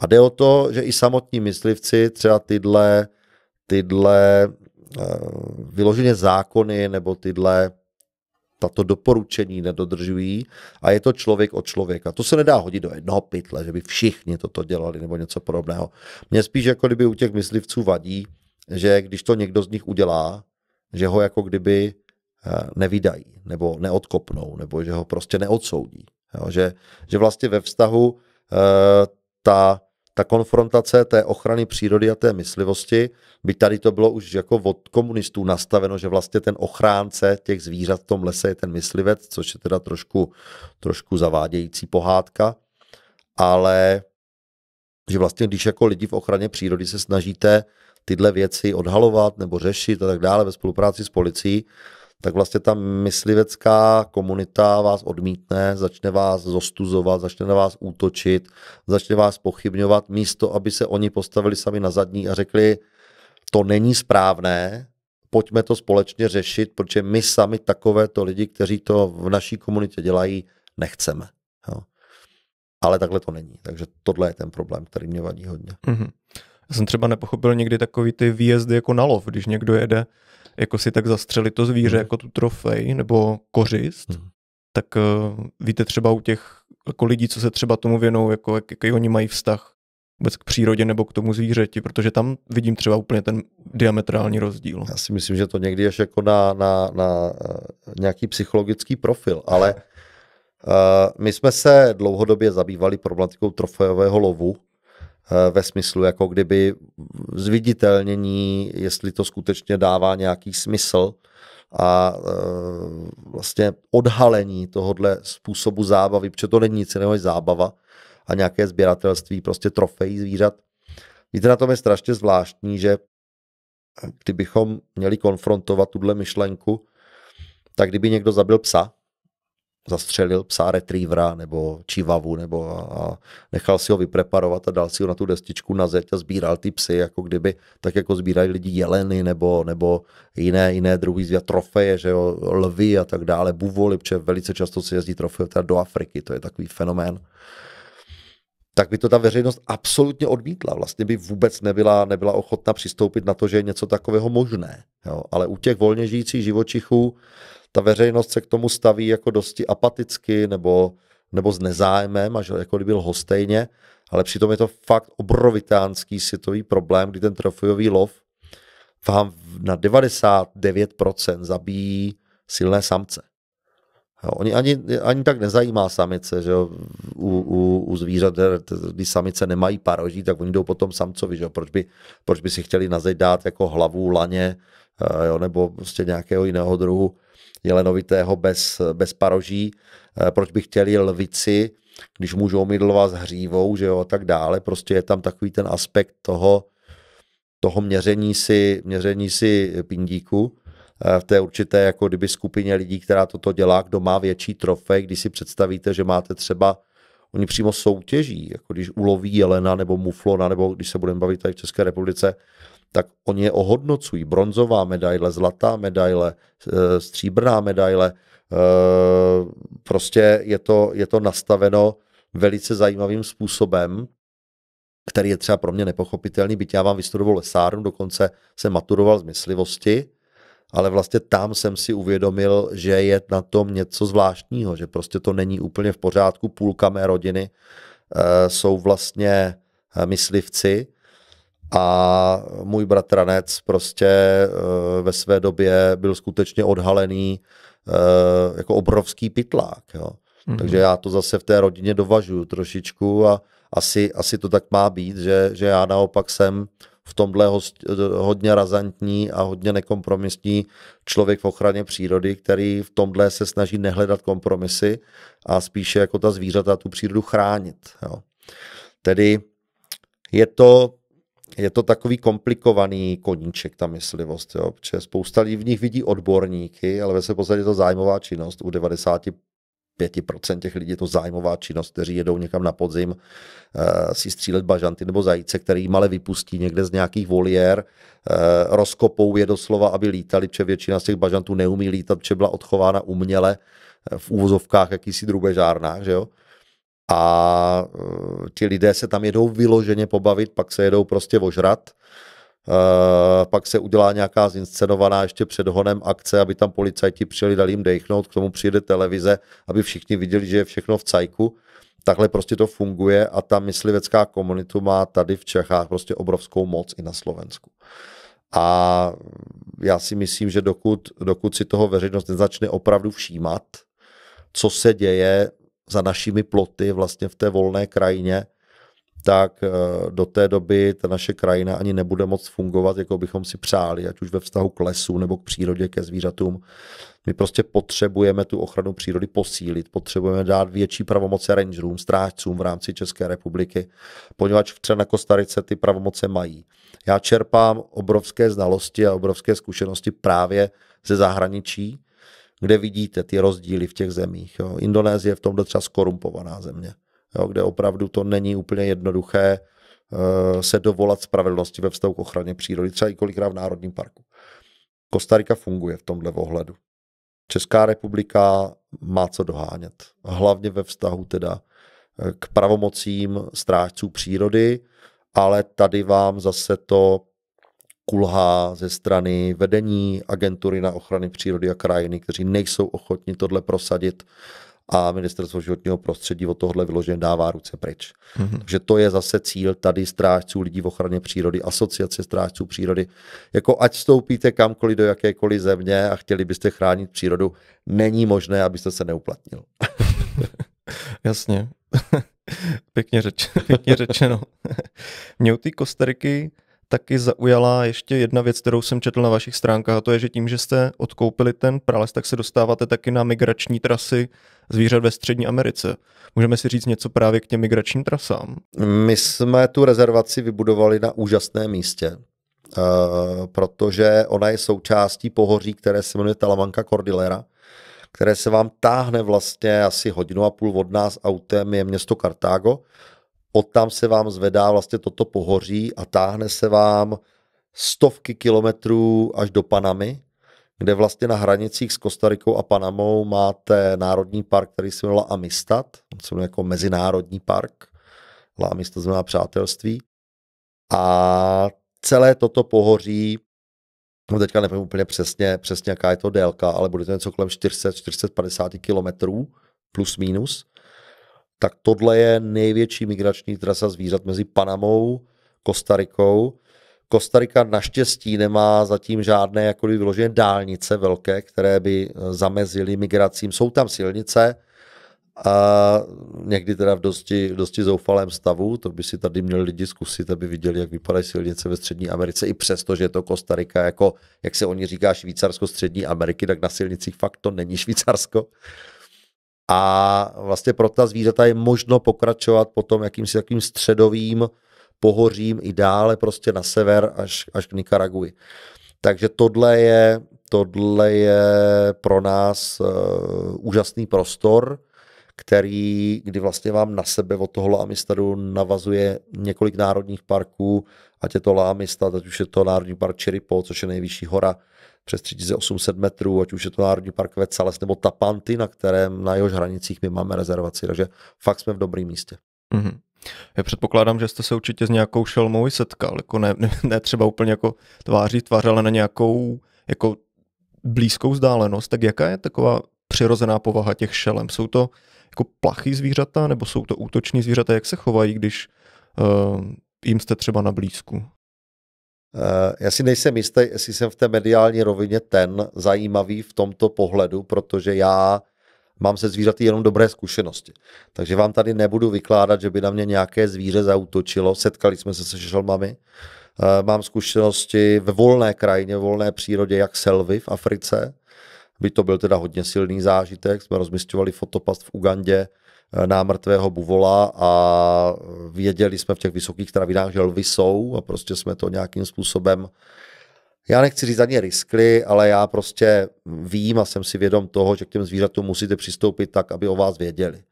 A jde o to, že i samotní myslivci třeba tyhle, tyhle uh, vyloženě zákony nebo tyhle tato doporučení nedodržují a je to člověk od člověka. To se nedá hodit do jednoho pytle, že by všichni toto dělali nebo něco podobného. Mně spíš jako kdyby u těch myslivců vadí, že když to někdo z nich udělá, že ho jako kdyby eh, nevydají, nebo neodkopnou, nebo že ho prostě neodsoudí. Jo, že, že vlastně ve vztahu eh, ta, ta konfrontace té ochrany přírody a té myslivosti, by tady to bylo už jako od komunistů nastaveno, že vlastně ten ochránce těch zvířat v tom lese je ten myslivec, což je teda trošku, trošku zavádějící pohádka, ale že vlastně když jako lidi v ochraně přírody se snažíte tyhle věci odhalovat nebo řešit a tak dále ve spolupráci s policií, tak vlastně ta myslivecká komunita vás odmítne, začne vás zostuzovat, začne na vás útočit, začne vás pochybňovat, místo, aby se oni postavili sami na zadní a řekli, to není správné, pojďme to společně řešit, protože my sami takovéto lidi, kteří to v naší komunitě dělají, nechceme. Jo. Ale takhle to není. Takže tohle je ten problém, který mě vadí hodně. Mm-hmm. Já jsem třeba nepochopil někdy takový ty výjezdy jako na lov, když někdo jede jako si tak zastřelit to zvíře hmm. jako tu trofej nebo kořist, hmm. tak uh, víte třeba u těch jako lidí, co se třeba tomu věnou, jako jak, jaký oni mají vztah vůbec k přírodě nebo k tomu zvířeti, protože tam vidím třeba úplně ten diametrální rozdíl. Já si myslím, že to někdy ještě jako na, na, na eh, nějaký psychologický profil, ale uh, *laughs* my jsme se dlouhodobě zabývali problematikou trofejového lovu Eh, ve smyslu jako kdyby zviditelnění, jestli to skutečně dává nějaký smysl a eh, vlastně odhalení tohohle způsobu zábavy, protože to není nic jiného než zábava a nějaké sběratelství, prostě trofejí zvířat. Víte, na tom je strašně zvláštní, že kdybychom měli konfrontovat tuhle myšlenku, tak kdyby někdo zabil psa, zastřelil psa retrievera nebo čivavu nebo a, a nechal si ho vypreparovat a dal si ho na tu destičku na zeď a sbíral ty psy, jako kdyby, tak jako sbírají lidi jeleny nebo, nebo jiné, jiné druhy zvířat, trofeje, že jo, lvy a tak dále, buvoli protože velice často se jezdí trofeje teda do Afriky, to je takový fenomén tak by to ta veřejnost absolutně odmítla. Vlastně by vůbec nebyla, nebyla ochotna přistoupit na to, že je něco takového možné. Jo. Ale u těch volně žijících živočichů ta veřejnost se k tomu staví jako dosti apaticky nebo, nebo s nezájmem, až jako kdyby byl hostejně, ale přitom je to fakt obrovitánský světový problém, kdy ten trofejový lov vám na 99% zabíjí silné samce. Jo, oni ani, ani tak nezajímá samice, že jo? U, u, u zvířat, když samice nemají paroží, tak oni jdou potom samcovi, že jo? Proč, by, proč by si chtěli na dát jako hlavu, laně, eh, jo? nebo prostě nějakého jiného druhu jelenovitého bez, bez paroží, eh, proč by chtěli lvici, když můžou mít lva s hřívou, že jo, a tak dále. Prostě je tam takový ten aspekt toho, toho měření si, měření si pindíku eh, v té určité jako kdyby skupině lidí, která toto dělá, kdo má větší trofej, když si představíte, že máte třeba oni přímo soutěží, jako když uloví jelena nebo muflona, nebo když se budeme bavit tady v České republice, tak oni je ohodnocují. Bronzová medaile, zlatá medaile, eh, stříbrná medaile. Eh, prostě je to, je to nastaveno velice zajímavým způsobem, který je třeba pro mě nepochopitelný, byť já vám vystudoval lesárnu, dokonce jsem maturoval z myslivosti, ale vlastně tam jsem si uvědomil, že je na tom něco zvláštního, že prostě to není úplně v pořádku, půlka mé rodiny eh, jsou vlastně myslivci, a můj bratranec prostě eh, ve své době byl skutečně odhalený eh, jako obrovský pytlák. Jo. Mm-hmm. Takže já to zase v té rodině dovažuju trošičku a asi, asi to tak má být, že, že já naopak jsem v tomhle host, hodně razantní a hodně nekompromisní člověk v ochraně přírody, který v tomhle se snaží nehledat kompromisy a spíše jako ta zvířata tu přírodu chránit. Jo. Tedy je to je to takový komplikovaný koníček, ta myslivost, jo, spousta lidí v nich vidí odborníky, ale ve se podstatě to zájmová činnost, u 95% těch lidí je to zájmová činnost, kteří jedou někam na podzim uh, si střílet bažanty nebo zajíce, který jim ale vypustí někde z nějakých voliér, uh, rozkopou je doslova, aby lítali, protože většina z těch bažantů neumí lítat, protože byla odchována uměle eh, v úvozovkách jakýsi drubežárnách, že jo? a eh, ti lidé se tam jedou vyloženě pobavit, pak se jedou prostě ožrat, Uh, pak se udělá nějaká zinscenovaná ještě před honem akce, aby tam policajti přijeli, dali jim dechnout, k tomu přijde televize, aby všichni viděli, že je všechno v cajku. Takhle prostě to funguje a ta myslivecká komunitu má tady v Čechách prostě obrovskou moc i na Slovensku. A já si myslím, že dokud, dokud si toho veřejnost nezačne opravdu všímat, co se děje za našimi ploty vlastně v té volné krajině, tak eh, do té doby ta naše krajina ani nebude moc fungovat, jako bychom si přáli, ať už ve vztahu k lesu nebo k přírodě, ke zvířatům. My prostě potřebujeme tu ochranu přírody posílit, potřebujeme dát větší pravomoce rangerům, strážcům v rámci České republiky, poněvadž v na Kostarice ty pravomoce mají. Já čerpám obrovské znalosti a obrovské zkušenosti právě ze zahraničí, kde vidíte ty rozdíly v těch zemích. Jo. Indonésie je v tomto třeba skorumpovaná země, jo, kde opravdu to není úplně jednoduché uh, se dovolat spravedlnosti ve vztahu k ochraně přírody, třeba i kolikrát v Národním parku. Kostarika funguje v tomhle ohledu. Česká republika má co dohánět. Hlavně ve vztahu teda eh, k pravomocím strážců přírody, ale tady vám zase to kulhá ze strany vedení agentury na ochrany přírody a krajiny, kteří nejsou ochotni tohle prosadit a ministerstvo životního prostředí od tohle vyložené dává ruce pryč. Mm-hmm. Takže to je zase cíl tady strážců lidí v ochraně přírody, asociace strážců přírody. Jako ať vstoupíte kamkoliv do jakékoliv země a chtěli byste chránit přírodu, není možné, abyste se neuplatnil. *laughs* Jasně. *laughs* pěkně, řeč, pěkně řečeno. *laughs* Mě u té Kostariky taky zaujala ještě jedna věc, kterou jsem četl na vašich stránkách, a to je, že tím, že jste odkoupili ten prales, tak se dostáváte taky na migrační trasy zvířat ve Střední Americe. Můžeme si říct něco právě k těm migračním trasám? My jsme tu rezervaci vybudovali na úžasném místě, eh, protože ona je součástí pohoří, které se jmenuje Talamanka Cordillera, které se vám táhne vlastně asi hodinu a půl od nás autem, je město Kartágo odtam se vám zvedá vlastně toto pohoří a táhne se vám stovky kilometrů až do Panamy, kde vlastně na hranicích s Kostarikou a Panamou máte národní park, který se jmenuje Amistad, se jmenuje jako mezinárodní park, La Amistad znamená přátelství. A celé toto pohoří, no teďka nevím úplně přesně, přesně jaká je to délka, ale bude to něco kolem 400-450 kilometrů, plus minus tak tohle je největší migrační trasa zvířat mezi Panamou, Kostarikou. Kostarika naštěstí nemá zatím žádné jakoliv vyložené dálnice velké, které by eh, zamezily migracím. Jsou tam silnice, a někdy teda v dosti, dosti zoufalém stavu, to by si tady měli lidi zkusit, aby viděli, jak vypadají silnice ve Střední Americe, i přesto, že je to Kostarika, jako, jak se oni říká, Švýcarsko Střední Ameriky, tak na silnicích fakt to není Švýcarsko. A vlastně pro ta zvířata je možno pokračovat potom jakýmsi takým středovým pohořím i dále prostě na sever až, až k Nikaragui. Takže tohle je, tohle je pro nás uh, úžasný prostor, který, kdy vlastně vám na sebe od toho Lámistadu navazuje několik národních parků, ať je to Lámistad, ať už je to Národní park Čiripo, což je nejvyšší hora přes 3800 metrů, ať už je to Národní park Vecales nebo Tapanty, na kterém na jehož hranicích my máme rezervaci, takže fakt jsme v dobrém místě. Mm-hmm. Já předpokládám, že jste se určitě s nějakou šelmou setkal, jako ne, ne, ne třeba úplně jako tváří tvář, ale na nějakou jako blízkou vzdálenost, tak jaká je taková přirozená povaha těch šelem? Jsou to jako plachý zvířata nebo jsou to útoční zvířata? Jak se chovají, když uh, jim jste třeba na blízku? Eh, já si nejsem jistý, jestli jsem v té mediální rovině ten zajímavý v tomto pohledu, protože já mám se zvířaty jenom dobré zkušenosti. Takže vám tady nebudu vykládat, že by na mě nějaké zvíře zautočilo. Setkali jsme se se šelmami. Eh, mám zkušenosti ve volné krajině, v volné přírodě, jak selvy v Africe. By to byl teda hodně silný zážitek. Jsme rozmistovali fotopast v Ugandě, na mrtvého buvola a věděli jsme v těch vysokých travinách, že lvy jsou a prostě jsme to nějakým způsobem já nechci říct ani riskli, ale já prostě vím a jsem si vědom toho, že k těm zvířatům musíte přistoupit tak, aby o vás věděli.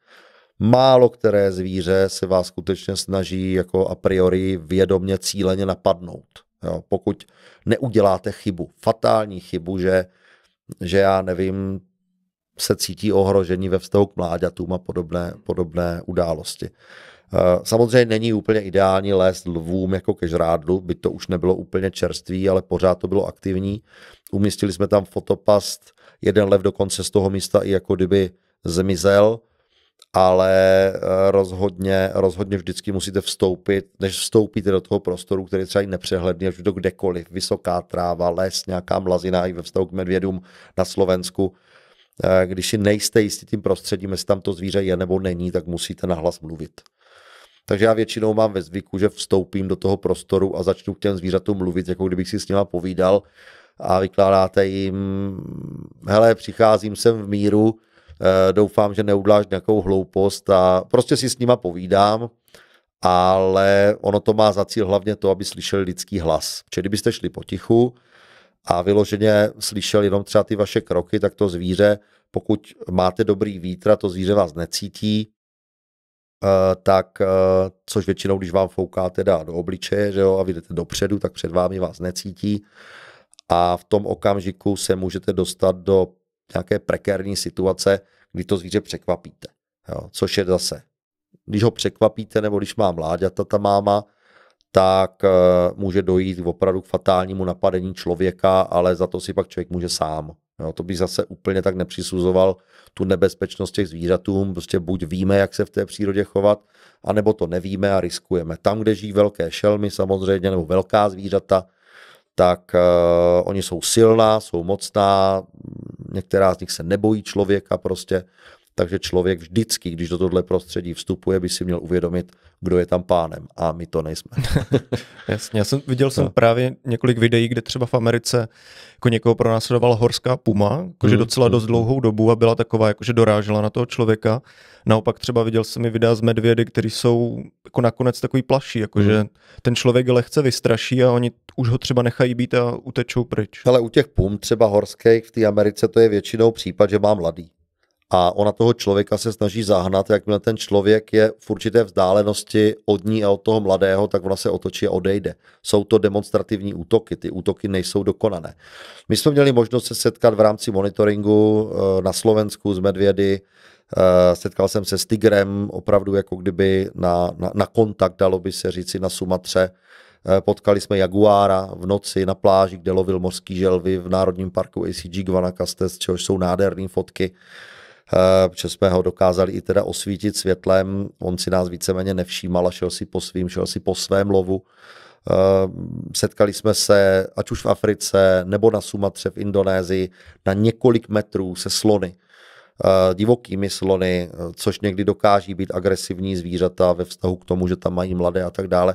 Málo které zvíře se vás skutečně snaží jako a priori vědomně cíleně napadnout. Jo, pokud neuděláte chybu, fatální chybu, že, že já nevím, se cítí ohrožení ve vztahu k mláďatům a podobné, podobné události. Eh, samozřejmě není úplně ideální lézt lvům jako ke žrádlu, by to už nebylo úplně čerstvý ale pořád to bylo aktivní. Umístili jsme tam fotopast, jeden lev dokonce z toho místa i jako kdyby zmizel, ale eh, rozhodně, rozhodně vždycky musíte vstoupit, než vstoupíte do toho prostoru, který je třeba i nepřehledný, až to kdekoliv, vysoká tráva, les, nějaká mlazina i ve vztahu k medvědům na Slovensku, Eh, když si nejste jistí tím prostředím, jestli tam to zvíře je nebo není, tak musíte nahlas mluvit. Takže já většinou mám ve zvyku, že vstoupím do toho prostoru a začnu k těm zvířatům mluvit, jako kdybych si s nima povídal a vykládáte jim, hele, přicházím sem v míru, eh, doufám, že neudláš nějakou hloupost a prostě si s nima povídám, ale ono to má za cíl hlavně to, aby slyšeli lidský hlas. Čili kdybyste šli potichu, a vyloženě slyšel jenom třeba ty vaše kroky, tak to zvíře, pokud máte dobrý vítr a to zvíře vás necítí, eh, tak, eh, což většinou, když vám fouká teda do obličeje že jo, a vy jdete dopředu, tak před vámi vás necítí a v tom okamžiku se můžete dostat do nějaké prekérní situace, kdy to zvíře překvapíte. Jo, což je zase, když ho překvapíte, nebo když má mláďata ta máma, tak eh, může dojít opravdu k fatálnímu napadení člověka, ale za to si pak člověk může sám. Jo, to bych zase úplně tak nepřisuzoval tu nebezpečnost těch zvířatům. Prostě buď víme, jak se v té přírodě chovat, anebo to nevíme a riskujeme. Tam, kde žijí velké šelmy samozřejmě, nebo velká zvířata, tak uh, oni jsou silná, jsou mocná, některá z nich se nebojí člověka prostě, takže člověk vždycky, když do tohle prostředí vstupuje, by si měl uvědomit, kdo je tam pánem a my to nejsme. *laughs* Jasně, já jsem, viděl jsem no. právě několik videí, kde třeba v Americe jako někoho pronásledovala horská puma, jakože mm, docela mm. dost mhm. dlouhou dobu a byla taková, jakože dorážela na toho člověka. Naopak třeba viděl jsem i videa z medvědy, které jsou jako nakonec takový plaší, jakože mm. ten člověk lehce vystraší a oni už ho třeba nechají být a utečou pryč. Ale u těch pum třeba horských v té Americe to je většinou případ, že mám mladý a ona toho člověka se snaží zahnat, jakmile ten člověk je v určité vzdálenosti od ní a od toho mladého, tak ona se otočí a odejde. Jsou to demonstrativní útoky, ty útoky nejsou dokonané. My jsme měli možnost se setkat v rámci monitoringu eh, na Slovensku s medvědy, eh, setkal jsem se s tigrem, opravdu jako kdyby na, na, na kontakt, dalo by se říci, na Sumatře, eh, Potkali jsme jaguára v noci na pláži, kde lovil mořský želvy v Národním parku ACG Guanacaste, z čehož jsou nádherné fotky. Eh, že jsme ho dokázali i teda osvítit světlem, on si nás víceméně nevšímal a šel si po svým, šel si po svém lovu. Eh, setkali jsme se, ať už v Africe, nebo na Sumatře v Indonésii, na několik metrů se slony eh, divokými slony, což někdy dokáží být agresivní zvířata ve vztahu k tomu, že tam mají mladé a tak dále.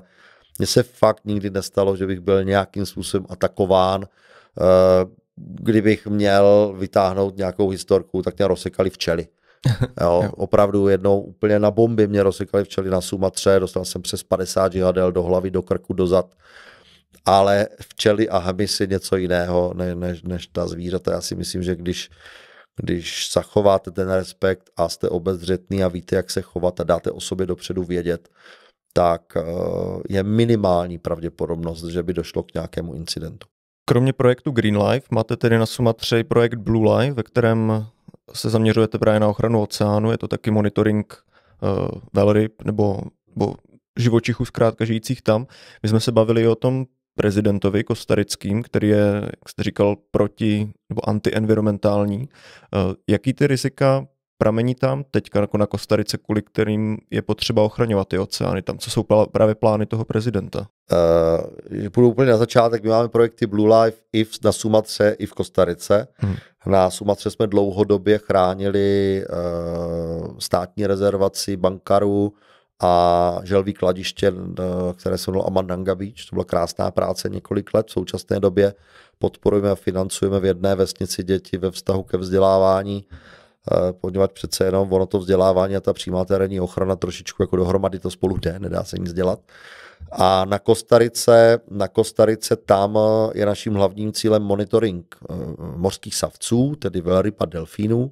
Mně se fakt nikdy nestalo, že bych byl nějakým způsobem atakován kdybych měl vytáhnout nějakou historku, tak mě rozsekali včely. *laughs* Jo, jo. Opravdu jednou úplně na bomby mě rozsekali včely na Sumatře, dostal jsem přes 50 žihadel do hlavy, do krku, do zad. Ale včely a hmyzy něco jiného ne, než, než ta zvířata. Já si myslím, že když, když zachováte ten respekt a jste obezřetný a víte, jak se chovat a dáte o sobě dopředu vědět, tak eh, je minimální pravděpodobnost, že by došlo k nějakému incidentu. Kromě projektu Green Life máte tedy na Sumatře projekt Blue Life, ve kterém se zaměřujete právě na ochranu oceánu, je to taky monitoring uh, velryb nebo, nebo živočichů zkrátka žijících tam. My jsme se bavili o tom prezidentovi kostarickým, který je, jak jste říkal, proti nebo antienvironmentální. Uh, jaký ty rizika pramení tam, teďka jako na Kostarice, kvůli kterým je potřeba ochraňovat ty oceány, tam co jsou právě plány toho prezidenta. Uh, půjdu úplně na začátek, my máme projekty Blue Life i v, na Sumatře, i v Kostarice. Hmm. Na Sumatře jsme dlouhodobě chránili uh, státní rezervaci Bankaru a želví kladiště, uh, které se jmenovalo Amandanga Beach. To byla krásná práce několik let. V současné době podporujeme a financujeme v jedné vesnici děti ve vztahu ke vzdělávání. Hmm Eh, poněvadž přece jenom ono to vzdělávání a ta přímá terénní ochrana trošičku jako dohromady to spolu jde, nedá se nic dělat. A na Kostarice, na Kostarice tam eh, je naším hlavním cílem monitoring eh, mořských savců, tedy velryb a delfínů.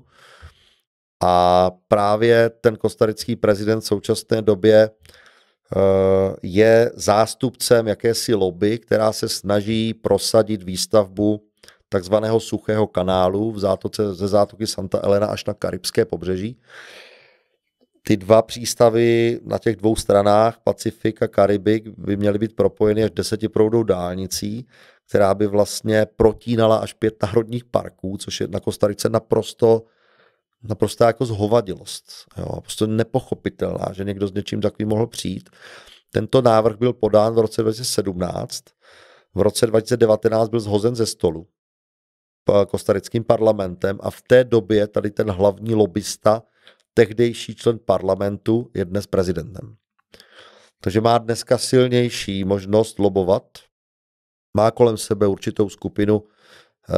A právě ten kostarický prezident v současné době je zástupcem jakési lobby, která se snaží prosadit výstavbu takzvaného suchého kanálu v zátoce, ze zátoky Santa Elena až na karibské pobřeží. Ty dva přístavy na těch dvou stranách, Pacifik a Karibik, by měly být propojeny až desetiproudou dálnicí, která by vlastně protínala až pět národních parků, což je na Kostarice naprosto naprosto jako zhovadilost. Jo, prostě nepochopitelná, že někdo s něčím takovým mohl přijít. Tento návrh byl podán v roce 2017, v roce 2019 byl zhozen ze stolu kostarickým parlamentem a v té době tady ten hlavní lobista, tehdejší člen parlamentu, je dnes prezidentem. Takže má dneska silnější možnost lobovat, má kolem sebe určitou skupinu eh,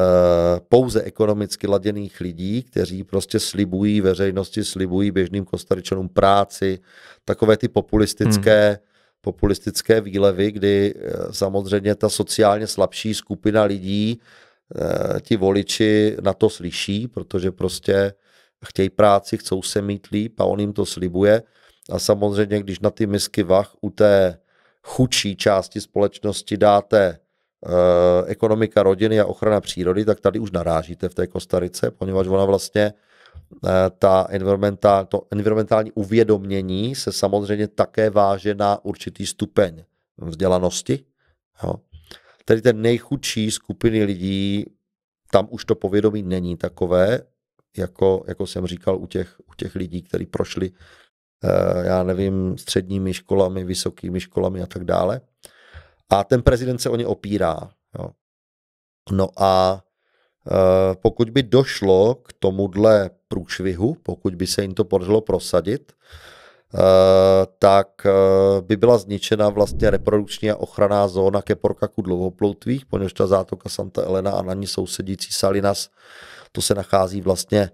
pouze ekonomicky laděných lidí, kteří prostě slibují veřejnosti, slibují běžným kostaričanům práci, takové ty populistické hmm populistické výlevy, kdy eh, samozřejmě ta sociálně slabší skupina lidí Eh, ti voliči na to slyší, protože prostě chtějí práci, chcou se mít líp a on jim to slibuje. A samozřejmě, když na ty misky vach u té chudší části společnosti dáte eh, ekonomika rodiny a ochrana přírody, tak tady už narážíte v té Kostarice, poněvadž ona vlastně eh, ta environmentál, to environmentální uvědomění se samozřejmě také váže na určitý stupeň vzdělanosti. Jo tady ten nejchudší skupiny lidí, tam už to povědomí není takové, jako, jako jsem říkal u těch, u těch lidí, kteří prošli, eh, já nevím, středními školami, vysokými školami a tak dále. A ten prezident se o ně opírá. Jo. No a eh, pokud by došlo k tomuhle průšvihu, pokud by se jim to podařilo prosadit, Eh, tak eh, by byla zničena vlastně reprodukční a ochranná zóna keporkaku dlouhoploutvých, poněvadž ta zátoka Santa Elena a na ní sousedící Salinas, to se nachází vlastně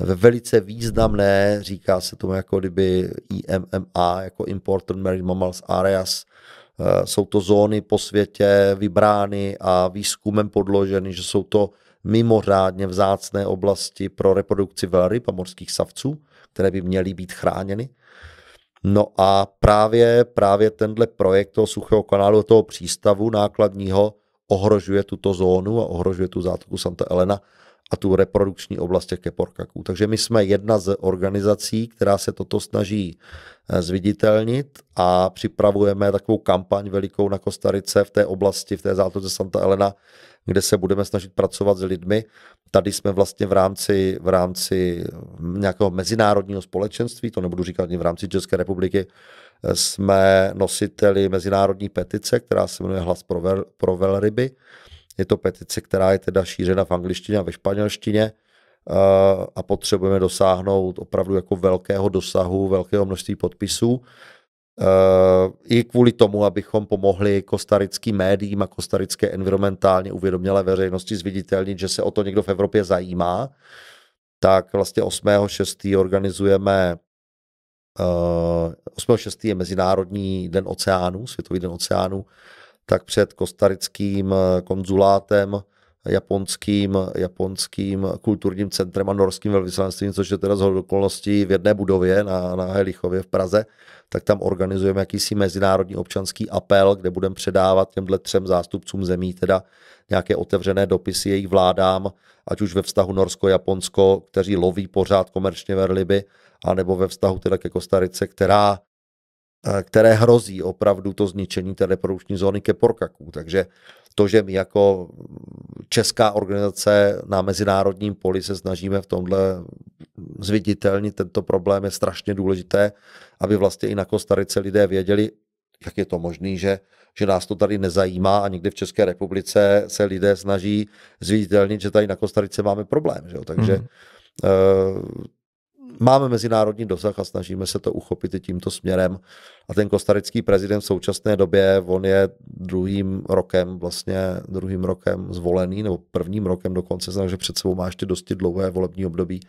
ve velice významné, říká se tomu jako kdyby IMMA, jako Important Marine Mammals Areas, eh, jsou to zóny po světě vybrány a výzkumem podloženy, že jsou to mimořádně vzácné oblasti pro reprodukci velryb a morských savců, které by měly být chráněny. No a právě, právě tenhle projekt toho suchého kanálu, toho přístavu nákladního, ohrožuje tuto zónu a ohrožuje tu zátoku Santa Elena a tu reprodukční oblast těch keporkaků. Takže my jsme jedna z organizací, která se toto snaží eh, zviditelnit a připravujeme takovou kampaň velikou na Kostarice v té oblasti, v té zátoce Santa Elena, kde se budeme snažit pracovat s lidmi. Tady jsme vlastně v rámci, v rámci hm, nějakého mezinárodního společenství, to nebudu říkat ani v rámci České republiky, eh, jsme nositeli mezinárodní petice, která se jmenuje Hlas pro, vel, pro velryby. Je to petice, která je teda šířena v angličtině a ve španělštině eh, a potřebujeme dosáhnout opravdu jako velkého dosahu, velkého množství podpisů. Eh, I kvůli tomu, abychom pomohli kostarickým médiím a kostarické environmentálně uvědomělé veřejnosti zviditelnit, že se o to někdo v Evropě zajímá, tak vlastně 8.6. organizujeme 8.6. Eh, je Mezinárodní den oceánů, Světový den oceánů, tak před kostarickým eh, konzulátem, japonským, japonským kulturním centrem a norským velvyslanectvím, což je teda z okolností v jedné budově na, na Helichově v Praze, tak tam organizujeme jakýsi mezinárodní občanský apel, kde budeme předávat těmhle třem zástupcům zemí teda nějaké otevřené dopisy jejich vládám, ať už ve vztahu Norsko-Japonsko, kteří loví pořád komerčně verliby, anebo ve vztahu teda ke Kostarice, která Eh, které hrozí opravdu to zničení té reprodukční zóny keporkaků. Takže to, že my jako česká organizace na mezinárodním poli se snažíme v tomhle zviditelnit tento problém, je strašně důležité, aby vlastně i na Kostarice lidé věděli, jak je to možné, že, že nás to tady nezajímá a někde v České republice se lidé snaží zviditelnit, že tady na Kostarice máme problém. Že jo? Takže mm. Uh, máme mezinárodní dosah a snažíme se to uchopit i tímto směrem. A ten kostarický prezident v současné době, on je druhým rokem vlastně, druhým rokem zvolený, nebo prvním rokem dokonce, takže před sebou má ještě dosti dlouhé volební období.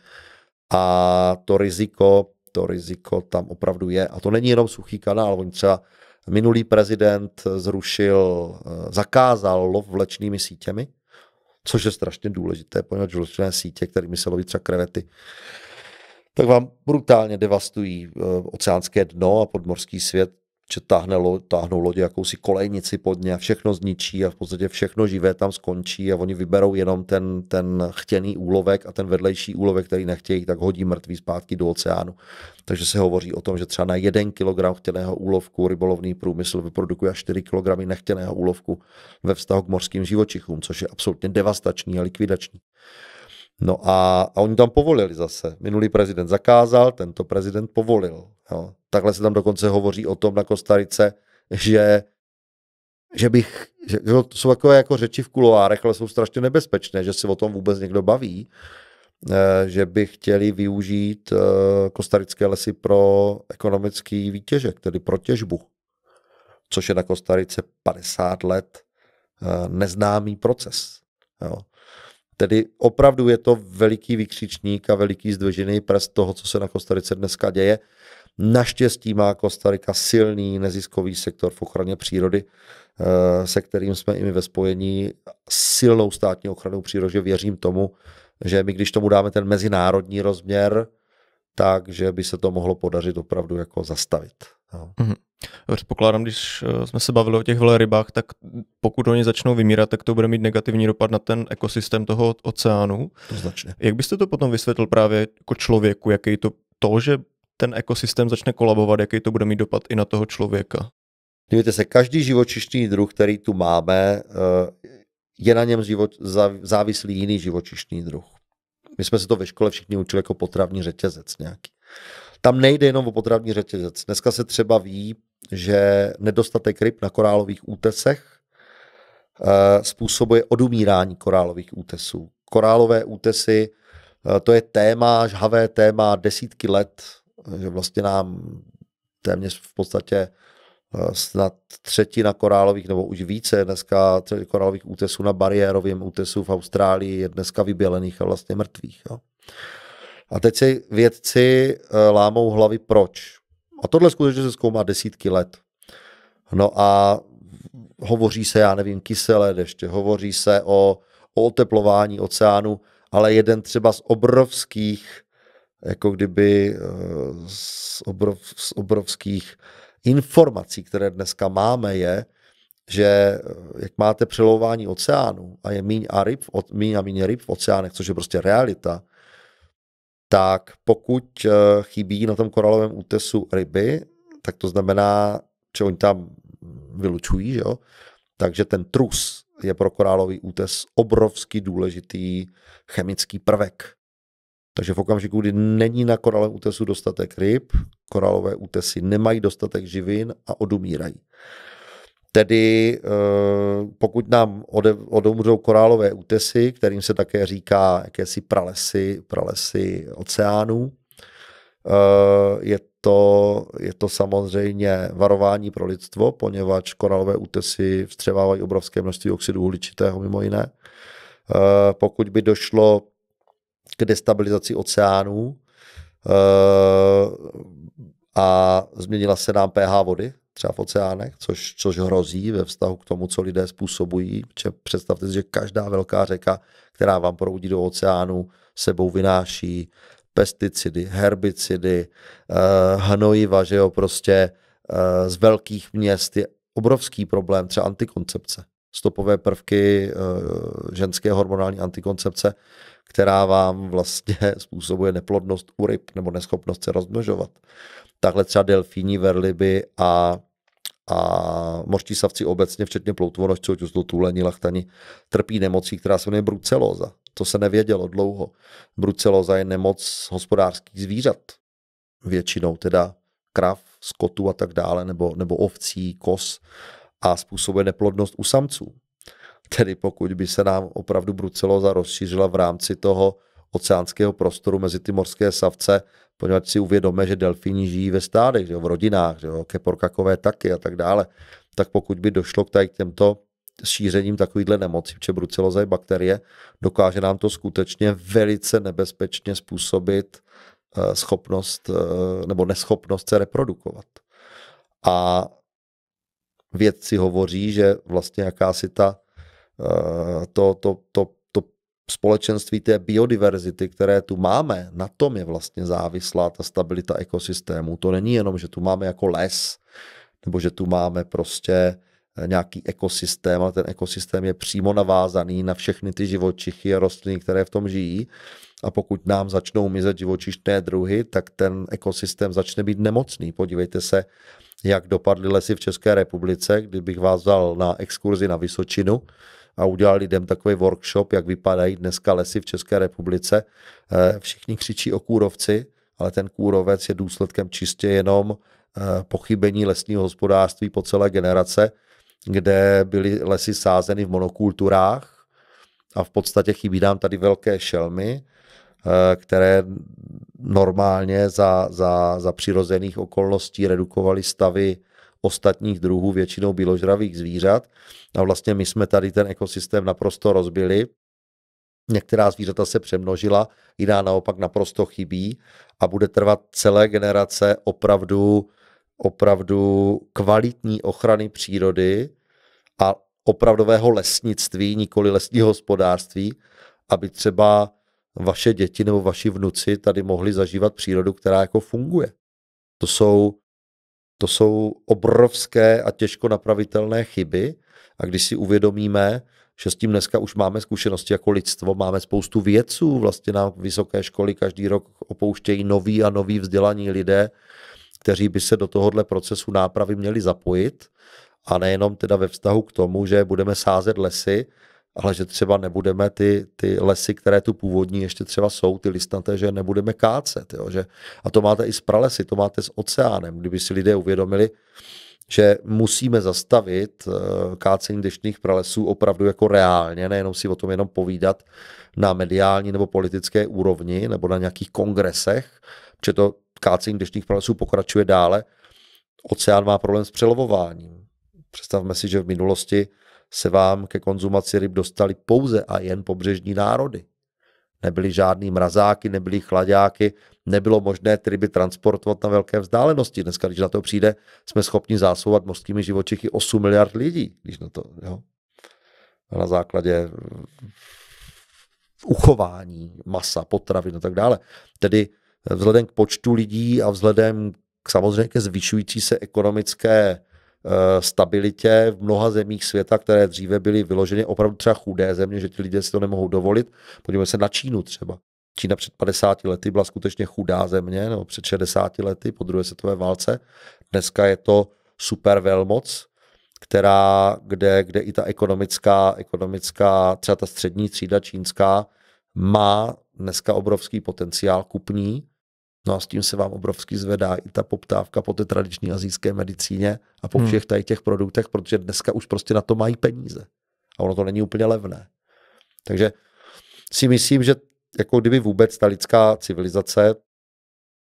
A to riziko, to riziko tam opravdu je. A to není jenom suchý kanál, on třeba minulý prezident zrušil, eh, zakázal lov vlečnými sítěmi, což je strašně důležité, poněvadž vlečné sítě, kterými se loví třeba krevety, tak vám brutálně devastují eh, oceánské dno a podmorský svět, že táhne, lo, táhnou lodě jakousi kolejnici pod ně a všechno zničí a v podstatě všechno živé tam skončí a oni vyberou jenom ten, ten chtěný úlovek a ten vedlejší úlovek, který nechtějí, tak hodí mrtvý zpátky do oceánu. Takže se hovoří o tom, že třeba na jeden kilogram chtěného úlovku rybolovný průmysl vyprodukuje až 4 kilogramy nechtěného úlovku ve vztahu k mořským živočichům, což je absolutně devastační a likvidační. No a, a oni tam povolili zase. Minulý prezident zakázal, tento prezident povolil. Jo. Takhle se tam dokonce hovoří o tom na Kostarice, že, že bych, že, že to jsou takové jako řeči v kuloárech, ale jsou strašně nebezpečné, že se o tom vůbec někdo baví, eh, že by chtěli využít eh, kostarické lesy pro ekonomický výtěžek, tedy pro těžbu, což je na Kostarice 50 let eh, neznámý proces. Jo. Tedy opravdu je to veliký vykřičník a veliký zdvožený prst toho, co se na Kostarice dneska děje. Naštěstí má Kostarika silný neziskový sektor v ochraně přírody, eh, se kterým jsme i my ve spojení silnou státní ochranou přírody. věřím tomu, že my když tomu dáme ten mezinárodní rozměr, takže by se to mohlo podařit opravdu jako zastavit. No. Mm-hmm. Předpokládám, když eh, jsme se bavili o těch velrybách, tak pokud oni začnou vymírat, tak to bude mít negativní dopad na ten ekosystém toho oceánu. To značně. Jak byste to potom vysvětlil právě jako člověku, jaký to, to, že ten ekosystém začne kolabovat, jaký to bude mít dopad i na toho člověka? Dívejte se, každý živočišný druh, který tu máme, eh, je na něm život, závislý jiný živočišný druh. My jsme se to ve škole všichni učili jako potravní řetězec nějaký. Tam nejde jenom o potravní řetězec. Dneska se třeba ví, že nedostatek ryb na korálových útesech eh, způsobuje odumírání korálových útesů. Korálové útesy, eh, to je téma, žhavé téma desítky let, že vlastně nám téměř v podstatě eh, snad třetina korálových, nebo už více dneska korálových útesů na bariérovém útesu v Austrálii je dneska vybělených a vlastně mrtvých. Jo. A teď si vědci eh, lámou hlavy proč. A tohle skutečně se zkoumá desítky let. No a hovoří se, já nevím, kyselé deště, hovoří se o, o oteplování oceánu, ale jeden třeba z obrovských, jako kdyby eh, z, obrov, z obrovských informací, které dneska máme, je, že eh, jak máte přelouvání oceánu a je míň a, ryb, míň a míň ryb v oceánech, což je prostě realita, tak pokud eh, chybí na tom koralovém útesu ryby, tak to znamená, že oni tam vylučují, že jo? takže ten trus je pro korálový útes obrovský důležitý chemický prvek. Takže v okamžiku, kdy není na koralovém útesu dostatek ryb, koralové útesy nemají dostatek živin a odumírají. Tedy eh, pokud nám ode, odumřou korálové útesy, kterým se také říká jakési pralesy, pralesy oceánů, eh, je to, je to samozřejmě varování pro lidstvo, poněvadž korálové útesy vstřevávají obrovské množství oxidu uhličitého mimo jiné. Eh, pokud by došlo k destabilizaci oceánů a změnila se nám pH vody, třeba v oceánech, což, což hrozí ve vztahu k tomu, co lidé způsobují. Představte si, že každá velká řeka, která vám proudí do oceánu, sebou vynáší pesticidy, herbicidy, eh, hnojiva, že jo, prostě eh, z velkých měst je obrovský problém třeba antikoncepce. Stopové prvky eh, ženské hormonální antikoncepce, která vám vlastně *laughs* způsobuje neplodnost u ryb nebo neschopnost se rozmnožovat takhle třeba delfíní, verliby a, a mořští savci obecně, včetně ploutvonožců, ať už to tuleni, lachtani, trpí nemocí, která se jmenuje brucelóza. To se nevědělo dlouho. Brucelóza je nemoc hospodářských zvířat. Většinou teda krav, skotu a tak dále, nebo, nebo ovcí, kos a způsobuje neplodnost u samců. Tedy pokud by se nám opravdu bruceloza rozšířila v rámci toho oceánského prostoru mezi ty morské savce, poněvadž si uvědomíme, že delfíni žijí ve stádech, že jo, v rodinách, že jo, keporkakové taky a tak dále, tak pokud by došlo k, tady k těmto šířením takovýchhle nemocí, protože bruceloza je bakterie, dokáže nám to skutečně velice nebezpečně způsobit eh, schopnost eh, nebo neschopnost se reprodukovat. A vědci hovoří, že vlastně jakási ta eh, to, to, to společenství té biodiverzity, které tu máme, na tom je vlastně závislá ta stabilita ekosystému. To není jenom, že tu máme jako les, nebo že tu máme prostě eh, nějaký ekosystém, ale ten ekosystém je přímo navázaný na všechny ty živočichy a rostliny, které v tom žijí. A pokud nám začnou mizet živočišné druhy, tak ten ekosystém začne být nemocný. Podívejte se, jak dopadly lesy v České republice, kdybych vás vzal na exkurzi na Vysočinu, a udělal lidem takový workshop, jak vypadají dneska lesy v České republice. Eh, všichni křičí o kůrovci, ale ten kůrovec je důsledkem čistě jenom eh, pochybení lesního hospodářství po celé generace, kde byly lesy sázeny v monokulturách a v podstatě chybí nám tady velké šelmy, eh, které normálně za, za, za přirozených okolností redukovaly stavy ostatních druhů, většinou bíložravých zvířat. A vlastně my jsme tady ten ekosystém naprosto rozbili. Některá zvířata se přemnožila, jiná naopak naprosto chybí a bude trvat celé generace opravdu, opravdu kvalitní ochrany přírody a opravdového lesnictví, nikoli lesního hospodářství, aby třeba vaše děti nebo vaši vnuci tady mohli zažívat přírodu, která jako funguje. To jsou to jsou obrovské a těžko napravitelné chyby a když si uvědomíme, že s tím dneska už máme zkušenosti jako lidstvo, máme spoustu vědců, vlastně na vysoké školy každý rok opouštějí noví a noví vzdělaní lidé, kteří by se do tohohle procesu nápravy měli zapojit a nejenom teda ve vztahu k tomu, že budeme sázet lesy, ale že třeba nebudeme ty, ty lesy, které tu původní ještě třeba jsou, ty listnaté, že nebudeme kácet. Jo, že, a to máte i s pralesy, to máte s oceánem. Kdyby si lidé uvědomili, že musíme zastavit eh, kácení deštných pralesů opravdu jako reálně, nejenom si o tom jenom povídat na mediální nebo politické úrovni nebo na nějakých kongresech, protože to kácení deštných pralesů pokračuje dále. Oceán má problém s přelovováním. Představme si, že v minulosti se vám ke konzumaci ryb dostali pouze a jen pobřežní národy. Nebyly žádný mrazáky, nebyly chladáky, nebylo možné ty ryby transportovat na velké vzdálenosti. Dneska, když na to přijde, jsme schopni zásouvat mořskými živočichy 8 miliard lidí, když na to, jo. na základě eh, uchování masa, potravin a tak dále. Tedy eh, vzhledem k počtu lidí a vzhledem k samozřejmě ke zvyšující se ekonomické Eh, stabilitě v mnoha zemích světa, které dříve byly vyloženy opravdu třeba chudé země, že ti lidé si to nemohou dovolit. Podívejme se na Čínu třeba. Čína před 50 lety byla skutečně chudá země, nebo před 60 lety po druhé světové válce. Dneska je to super velmoc, která, kde, kde i ta ekonomická, ekonomická, třeba ta střední třída čínská, má dneska obrovský potenciál kupní, No a s tím se vám obrovsky zvedá i ta poptávka po té tradiční azijské medicíně a po hmm. všech tady těch produktech, protože dneska už prostě na to mají peníze. A ono to není úplně levné. Takže si myslím, že jako kdyby vůbec ta lidská civilizace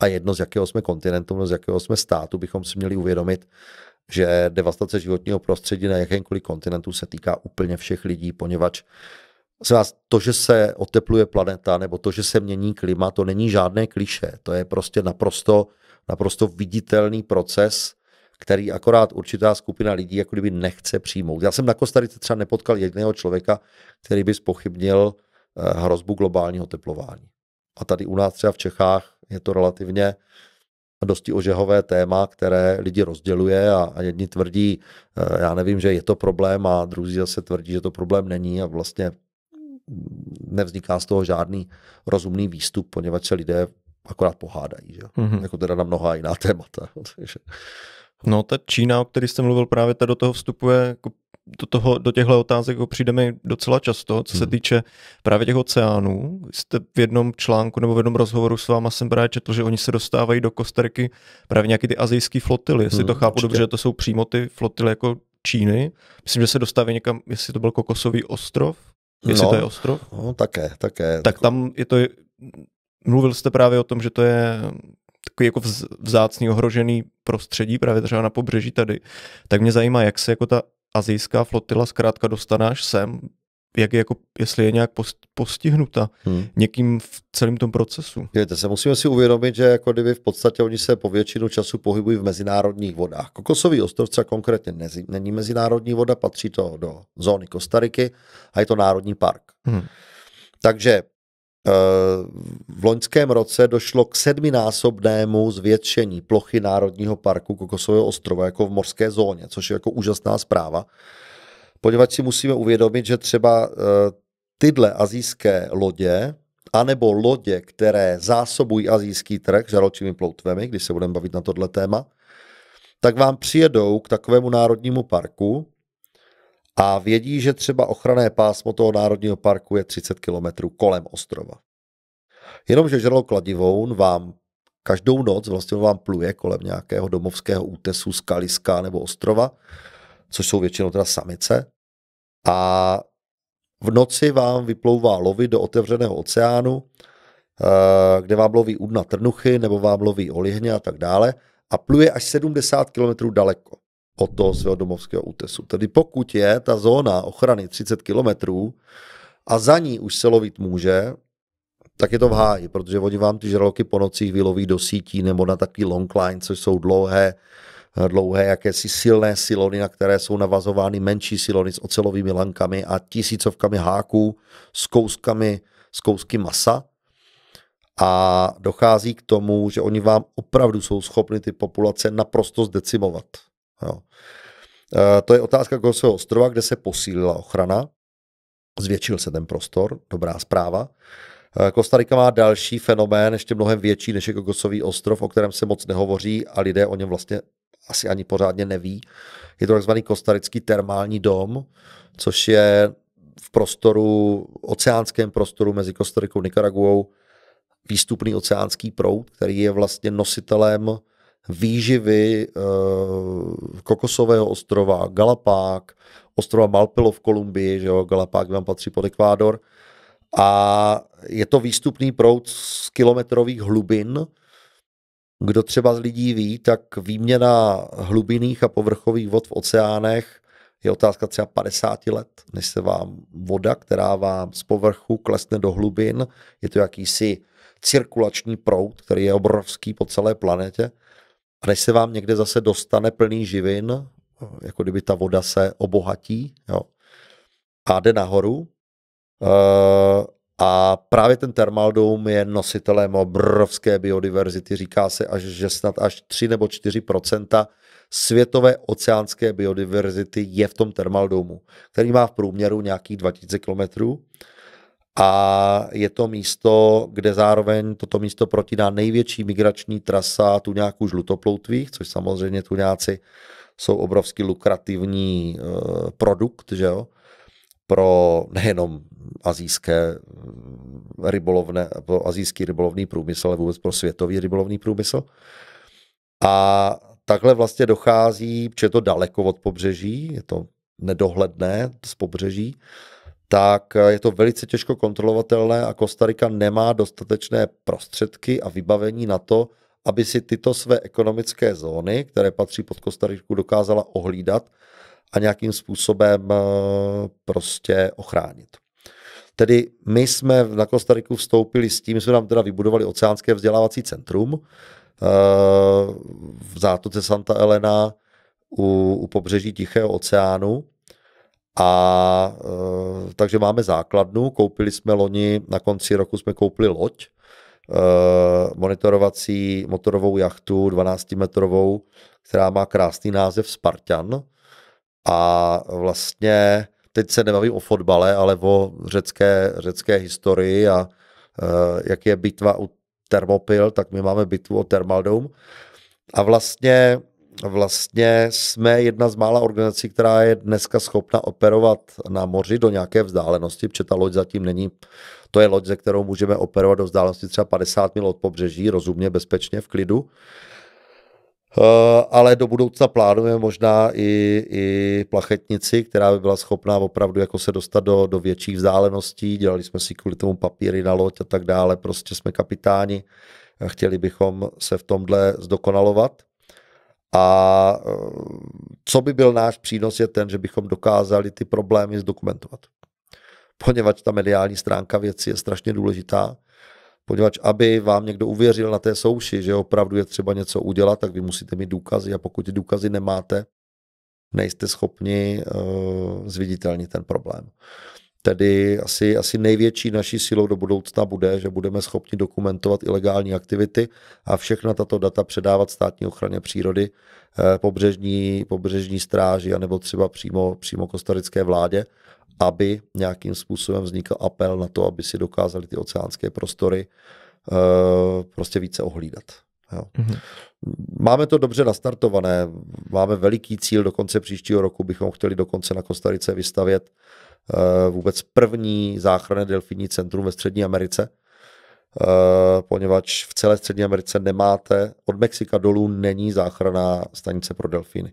a jedno z jakého jsme kontinentu, no, z jakého jsme státu, bychom si měli uvědomit, že devastace životního prostředí na jakémkoliv kontinentu se týká úplně všech lidí, poněvadž Vás, to, že se otepluje planeta nebo to, že se mění klima, to není žádné kliše. To je prostě naprosto, naprosto viditelný proces, který akorát určitá skupina lidí jako kdyby nechce přijmout. Já jsem na Kostarice třeba nepotkal jediného člověka, který by spochybnil eh, hrozbu globálního teplování. A tady u nás třeba v Čechách je to relativně dosti ožehové téma, které lidi rozděluje a, a jedni tvrdí, eh, já nevím, že je to problém a druzí zase tvrdí, že to problém není a vlastně nevzniká z toho žádný rozumný výstup, poněvadž se lidé akorát pohádají, že? Mm-hmm. jako teda na mnoha jiná témata. *laughs* No ta Čína, o který jste mluvil právě, ta do toho vstupuje jako do, toho, do těchto otázek jako přijdeme docela často, co se mhm. týče právě těch oceánů. Jste v jednom článku nebo v jednom rozhovoru s váma jsem právě četl, že oni se dostávají do Kostarky právě nějaký ty azijský flotily. Jestli mhm, to chápu určitě. dobře, že to jsou přímo ty flotily jako Číny. Myslím, že se dostávají někam, jestli to byl Kokosový ostrov, Jestli no, to je ostrov? No, také, také. Tak tam je to, mluvil jste právě o tom, že to je takový jako vzácný ohrožený prostředí, právě třeba na pobřeží tady. Tak mě zajímá, jak se jako ta azijská flotila zkrátka dostane až sem jak je jako, jestli je nějak post, postihnuta hmm. někým v celém tom procesu. Dívejte se, musíme si uvědomit, že jako kdyby v podstatě oni se po většinu času pohybují v mezinárodních vodách. Kokosový ostrovce konkrétně nezi, není mezinárodní voda, patří to do zóny Kostariky a je to národní park. Hmm. Takže eh, v loňském roce došlo k sedminásobnému zvětšení plochy Národního parku Kokosového ostrova jako v morské zóně, což je jako úžasná zpráva poněvadž si musíme uvědomit, že třeba eh, tyhle azijské lodě, anebo lodě, které zásobují azijský trh žaročími ploutvemi, když se budeme bavit na tohle téma, tak vám přijedou k takovému národnímu parku a vědí, že třeba ochranné pásmo toho národního parku je 30 km kolem ostrova. Jenomže žralok kladivoun vám každou noc vlastně vám pluje kolem nějakého domovského útesu, skaliska nebo ostrova což jsou většinou teda samice. A v noci vám vyplouvá lovy do otevřeného oceánu, eh, kde vám loví udna trnuchy nebo vám loví olihně a tak dále a pluje až 70 km daleko od toho svého domovského útesu. Tedy pokud je ta zóna ochrany 30 km a za ní už se lovit může, tak je to v háji, protože oni vám ty žraloky po nocích vyloví do sítí nebo na takový long line, což jsou dlouhé dlouhé jakési silné silony, na které jsou navazovány menší silony s ocelovými lankami a tisícovkami háků s kouskami, s kousky masa. A dochází k tomu, že oni vám opravdu jsou schopni ty populace naprosto zdecimovat. Jo. E, to je otázka Gosového ostrova, kde se posílila ochrana. Zvětšil se ten prostor, dobrá zpráva. E, Kostarika má další fenomén, ještě mnohem větší než je Kokosový ostrov, o kterém se moc nehovoří a lidé o něm vlastně asi ani pořádně neví. Je to takzvaný kostarický termální dom, což je v prostoru, oceánském prostoru mezi Kostarikou a Nikaraguou výstupný oceánský proud, který je vlastně nositelem výživy e, Kokosového ostrova, Galapák, ostrova Malpelo v Kolumbii, že jo, Galapák vám patří pod Ekvádor. A je to výstupný proud z kilometrových hlubin, kdo třeba z lidí ví, tak výměna hlubinných a povrchových vod v oceánech je otázka třeba 50 let, než se vám voda, která vám z povrchu klesne do hlubin, je to jakýsi cirkulační proud, který je obrovský po celé planetě, a než se vám někde zase dostane plný živin, jako kdyby ta voda se obohatí, jo, a jde nahoru, eh, a právě ten termaldum je nositelem obrovské biodiverzity. Říká se, až, že snad až 3 nebo 4 světové oceánské biodiverzity je v tom termaldomu, který má v průměru nějakých 2000 kilometrů. A je to místo, kde zároveň toto místo protíná největší migrační trasa tu nějakou žlutoploutvých, což samozřejmě tuňáci jsou obrovský lukrativní e, produkt, že jo? pro nejenom azijské rybolovné, pro azijský rybolovný průmysl, ale vůbec pro světový rybolovný průmysl. A takhle vlastně dochází, protože je to daleko od pobřeží, je to nedohledné z pobřeží, tak je to velice těžko kontrolovatelné a Kostarika nemá dostatečné prostředky a vybavení na to, aby si tyto své ekonomické zóny, které patří pod Kostariku, dokázala ohlídat a nějakým způsobem eh, prostě ochránit. Tedy my jsme na Kostariku vstoupili s tím, jsme nám teda vybudovali oceánské vzdělávací centrum eh, v zátoce Santa Elena u, u pobřeží Tichého oceánu. A eh, takže máme základnu, koupili jsme loni, na konci roku jsme koupili loď, monitorovací motorovou jachtu 12-metrovou, která má krásný název Spartan, a vlastně teď se nebavím o fotbale, ale o řecké, řecké historii a uh, jak je bitva u Thermopyl, tak my máme bitvu o Thermaldum. A vlastně, vlastně jsme jedna z mála organizací, která je dneska schopna operovat na moři do nějaké vzdálenosti, protože ta loď zatím není, to je loď, ze kterou můžeme operovat do vzdálenosti třeba 50 mil od pobřeží, rozumně, bezpečně, v klidu. Uh, Uh, ale do budoucna plánujeme možná i, i plachetnici, která by byla schopná opravdu jako se dostat do, do větších vzdáleností. Dělali jsme si kvůli tomu papíry na loď a tak dále. Prostě jsme kapitáni a chtěli bychom se v tomhle zdokonalovat. A eh, co by byl náš přínos je ten, že bychom dokázali ty problémy zdokumentovat. Poněvadž ta mediální stránka věci je strašně důležitá poněvadž aby vám někdo uvěřil na té souši, že opravdu je třeba něco udělat, tak vy musíte mít důkazy a pokud ty důkazy nemáte, nejste schopni uh, zviditelnit ten problém. Tedy asi, asi největší naší silou do budoucna bude, že budeme schopni dokumentovat ilegální aktivity a všechna tato data předávat státní ochraně přírody, eh, pobřežní, pobřežní stráži anebo třeba přímo, přímo kostarické vládě, aby nějakým způsobem vznikl apel na to, aby si dokázali ty oceánské prostory uh, prostě více ohlídat. Jo. Mm-hmm. Máme to dobře nastartované, máme veliký cíl, do konce příštího roku bychom chtěli dokonce na Kostarice vystavět uh, vůbec první záchranné delfinní centrum ve Střední Americe, uh, poněvadž v celé Střední Americe nemáte, od Mexika dolů není záchranná stanice pro delfíny.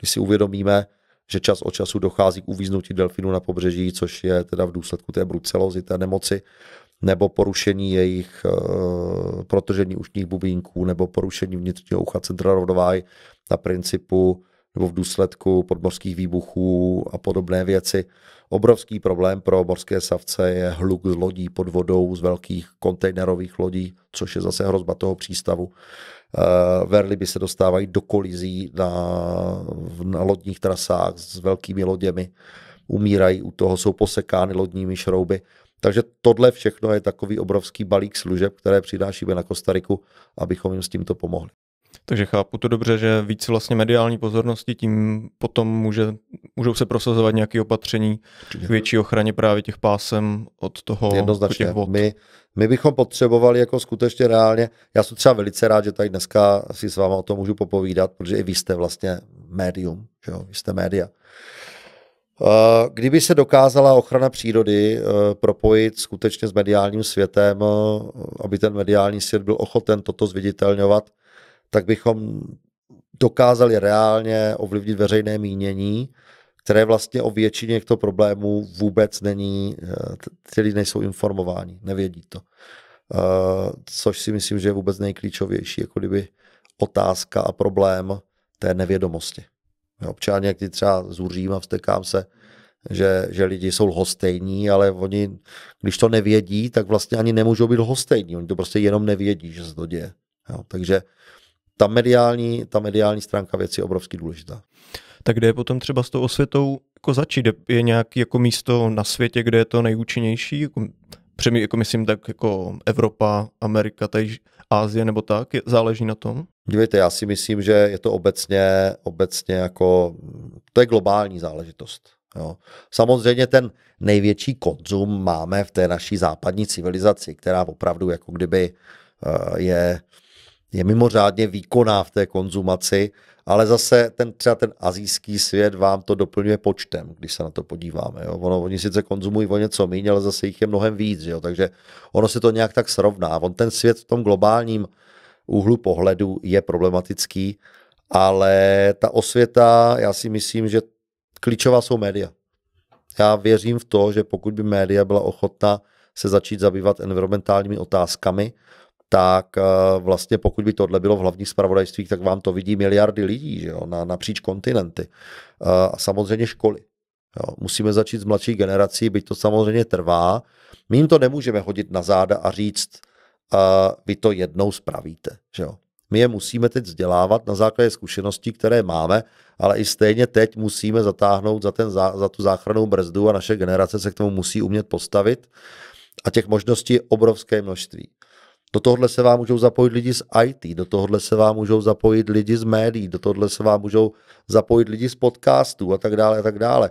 Když si uvědomíme, že čas od času dochází k uvíznutí delfinu na pobřeží, což je teda v důsledku té brucelozy, té nemoci, nebo porušení jejich e, protržení ušních bubínků, nebo porušení vnitřního ucha centra rovnováhy na principu nebo v důsledku podmorských výbuchů a podobné věci. Obrovský problém pro morské savce je hluk z lodí pod vodou, z velkých kontejnerových lodí, což je zase hrozba toho přístavu. Eh, Verly by se dostávají do kolizí na, na lodních trasách s velkými loděmi, umírají u toho, jsou posekány lodními šrouby. Takže tohle všechno je takový obrovský balík služeb, které přinášíme na Kostariku, abychom jim s tímto pomohli. Takže chápu to dobře, že víc vlastně mediální pozornosti, tím potom může, můžou se prosazovat nějaké opatření k větší ochraně právě těch pásem od toho Jednoznačně. Těch vod. My, my bychom potřebovali jako skutečně reálně, já jsem třeba velice rád, že tady dneska si s váma o tom můžu popovídat, protože i vy jste vlastně médium, že jo? vy jste média. Eh, kdyby se dokázala ochrana přírody eh, propojit skutečně s mediálním světem, eh, aby ten mediální svět byl ochoten toto zviditelňovat, tak bychom dokázali reálně ovlivnit veřejné mínění, které vlastně o většině těchto problémů vůbec není, eh, tedy nejsou informováni, nevědí to. Eh, což si myslím, že je vůbec nejklíčovější, jako kdyby otázka a problém té nevědomosti. Občas někdy třeba zuřím a vstekám se, že, že lidi jsou lhostejní, ale oni, když to nevědí, tak vlastně ani nemůžou být lhostejní. Oni to prostě jenom nevědí, že se to děje. Jo, takže ta mediální, ta mediální stránka věci je obrovsky důležitá. Tak kde je potom třeba s tou osvětou jako začít? Je nějaké jako místo na světě, kde je to nejúčinnější? Jako, přemý, jako myslím tak jako Evropa, Amerika, tady Ázie nebo tak? Je, záleží na tom? Dívejte, já si myslím, že je to obecně, obecně jako, to je globální záležitost. Jo. Samozřejmě ten největší konzum máme v té naší západní civilizaci, která opravdu jako kdyby eh, je je mimořádně výkonná v té konzumaci, ale zase ten, třeba ten azijský svět vám to doplňuje počtem, když se na to podíváme. Jo? Ono, oni sice konzumují o něco méně, ale zase jich je mnohem víc, jo? takže ono se to nějak tak srovná. On ten svět v tom globálním úhlu pohledu je problematický, ale ta osvěta, já si myslím, že klíčová jsou média. Já věřím v to, že pokud by média byla ochotná se začít zabývat environmentálními otázkami, tak eh, vlastně pokud by tohle bylo v hlavních spravodajstvích, tak vám to vidí miliardy lidí že jo, na, napříč kontinenty. Eh, a samozřejmě školy. Jo. Musíme začít z mladší generací, byť to samozřejmě trvá. My jim to nemůžeme hodit na záda a říct, a eh, vy to jednou spravíte. Že jo. My je musíme teď vzdělávat na základě zkušeností, které máme, ale i stejně teď musíme zatáhnout za, ten, za, za tu záchranou brzdu a naše generace se k tomu musí umět postavit. A těch možností je obrovské množství. Do tohohle se vám můžou zapojit lidi z IT, do tohohle se vám můžou zapojit lidi z médií, do tohohle se vám můžou zapojit lidi z podcastů a tak dále a tak dále. E,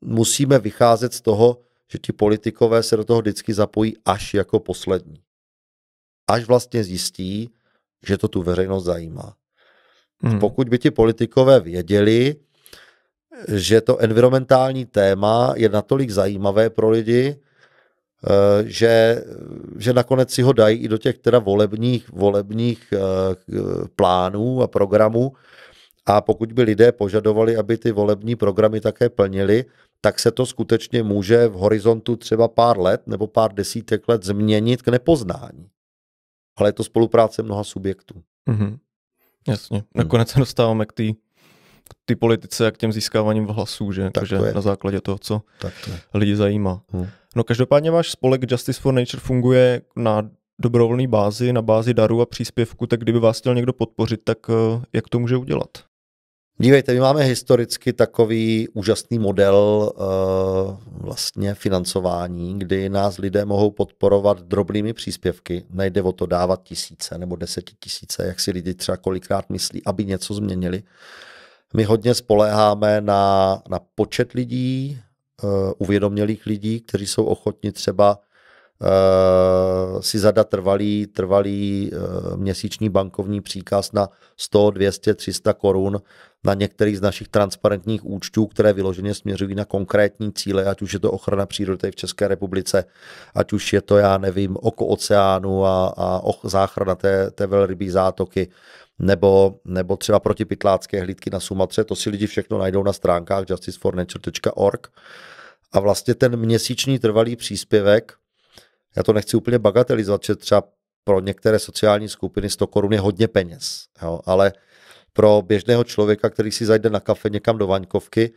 musíme vycházet z toho, že ti politikové se do toho vždycky zapojí až jako poslední. Až vlastně zjistí, že to tu veřejnost zajímá. Hmm. Pokud by ti politikové věděli, že to environmentální téma je natolik zajímavé pro lidi, Eh, že, že nakonec si ho dají i do těch teda volebních, volebních eh, plánů a programů. A pokud by lidé požadovali, aby ty volební programy také plnili, tak se to skutečně může v horizontu třeba pár let nebo pár desítek let změnit k nepoznání. Ale je to spolupráce mnoha subjektů. Mm-hmm. Jasně. Hmm. Nakonec se dostáváme k té ty politice a k těm získáváním hlasů, že? Tak Takže to je. na základě toho, co tak to je. lidi zajímá. Hmm. No každopádně váš spolek Justice for Nature funguje na dobrovolné bázi, na bázi darů a příspěvku, tak kdyby vás chtěl někdo podpořit, tak eh, jak to může udělat? Dívejte, my máme historicky takový úžasný model uh, vlastně financování, kdy nás lidé mohou podporovat drobnými příspěvky. Nejde o to dávat tisíce nebo desetitisíce, jak si lidi třeba kolikrát myslí, aby něco změnili. My hodně spoléháme na, na počet lidí, Eh, uvědomělých lidí, kteří jsou ochotni třeba uh, si zadat trvalý, trvalý uh, měsíční bankovní příkaz na 100, 200, 300 korun na některých z našich transparentních účtů, které vyloženě směřují na konkrétní cíle, ať už je to ochrana přírody tady v České republice, ať už je to, já nevím, oko oceánu a, a och, záchrana té, té velrybí zátoky, nebo, nebo třeba protipytlácké hlídky na Sumatře, to si lidi všechno najdou na stránkách justicefornature.org a vlastně ten měsíční trvalý příspěvek, já to nechci úplně bagatelizovat, že třeba pro některé sociální skupiny 100 korun je hodně peněz, jo, ale pro běžného člověka, který si zajde na kafe někam do Vaňkovky,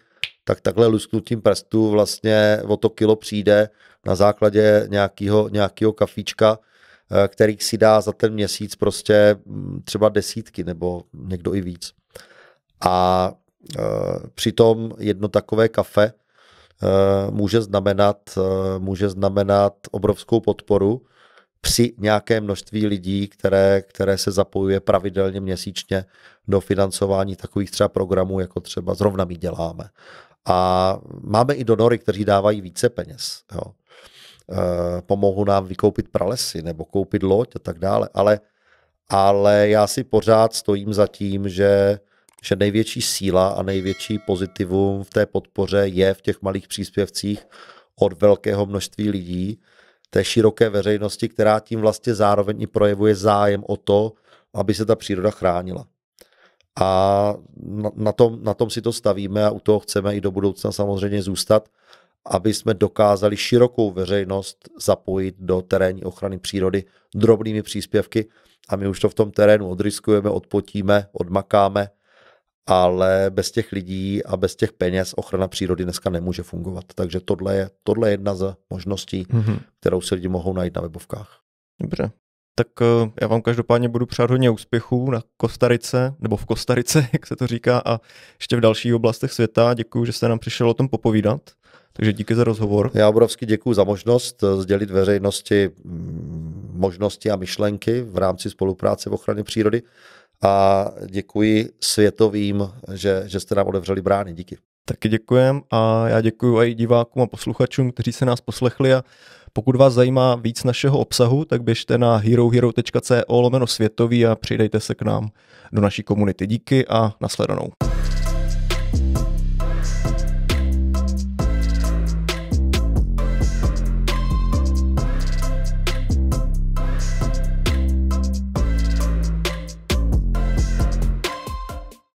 tak takhle lusknutím prstů vlastně o to kilo přijde na základě nějakého, nějakého kafíčka Eh, kterých si dá za ten měsíc prostě mm, třeba desítky nebo někdo i víc. A eh, přitom jedno takové kafe eh, může znamenat, může znamenat obrovskou podporu při nějaké množství lidí, které, které se zapojuje pravidelně měsíčně do financování takových třeba programů, jako třeba zrovna my děláme. A máme i donory, kteří dávají více peněz. Jo. Eh, pomohou nám vykoupit pralesy nebo koupit loď a tak dále, ale, ale já si pořád stojím za tím, že že největší síla a největší pozitivum v té podpoře je v těch malých příspěvcích od velkého množství lidí, té široké veřejnosti, která tím vlastně zároveň i projevuje zájem o to, aby se ta příroda chránila. A na, na, tom, na tom si to stavíme a u toho chceme i do budoucna samozřejmě zůstat aby jsme dokázali širokou veřejnost zapojit do terénní ochrany přírody drobnými příspěvky a my už to v tom terénu odriskujeme, odpotíme, odmakáme, ale bez těch lidí a bez těch peněz ochrana přírody dneska nemůže fungovat. Takže tohle je, tohle je jedna z možností, mm-hmm. kterou si lidi mohou najít na webovkách. Dobře, tak eh, já vám každopádně budu přát hodně úspěchů na Kostarice, nebo v Kostarice, *laughs* jak se to říká, a ještě v dalších oblastech světa. Děkuji, že jste nám přišel o tom popovídat. Takže díky za rozhovor. Já obrovsky děkuji za možnost eh, sdělit veřejnosti mm, možnosti a myšlenky v rámci spolupráce v ochraně přírody a děkuji světovým, že, že jste nám otevřeli brány. Díky. Taky děkujem a já děkuji i divákům a posluchačům, kteří se nás poslechli a pokud vás zajímá víc našeho obsahu, tak běžte na herohero.co lomeno světový a přidejte se k nám do naší komunity. Díky a nasledanou.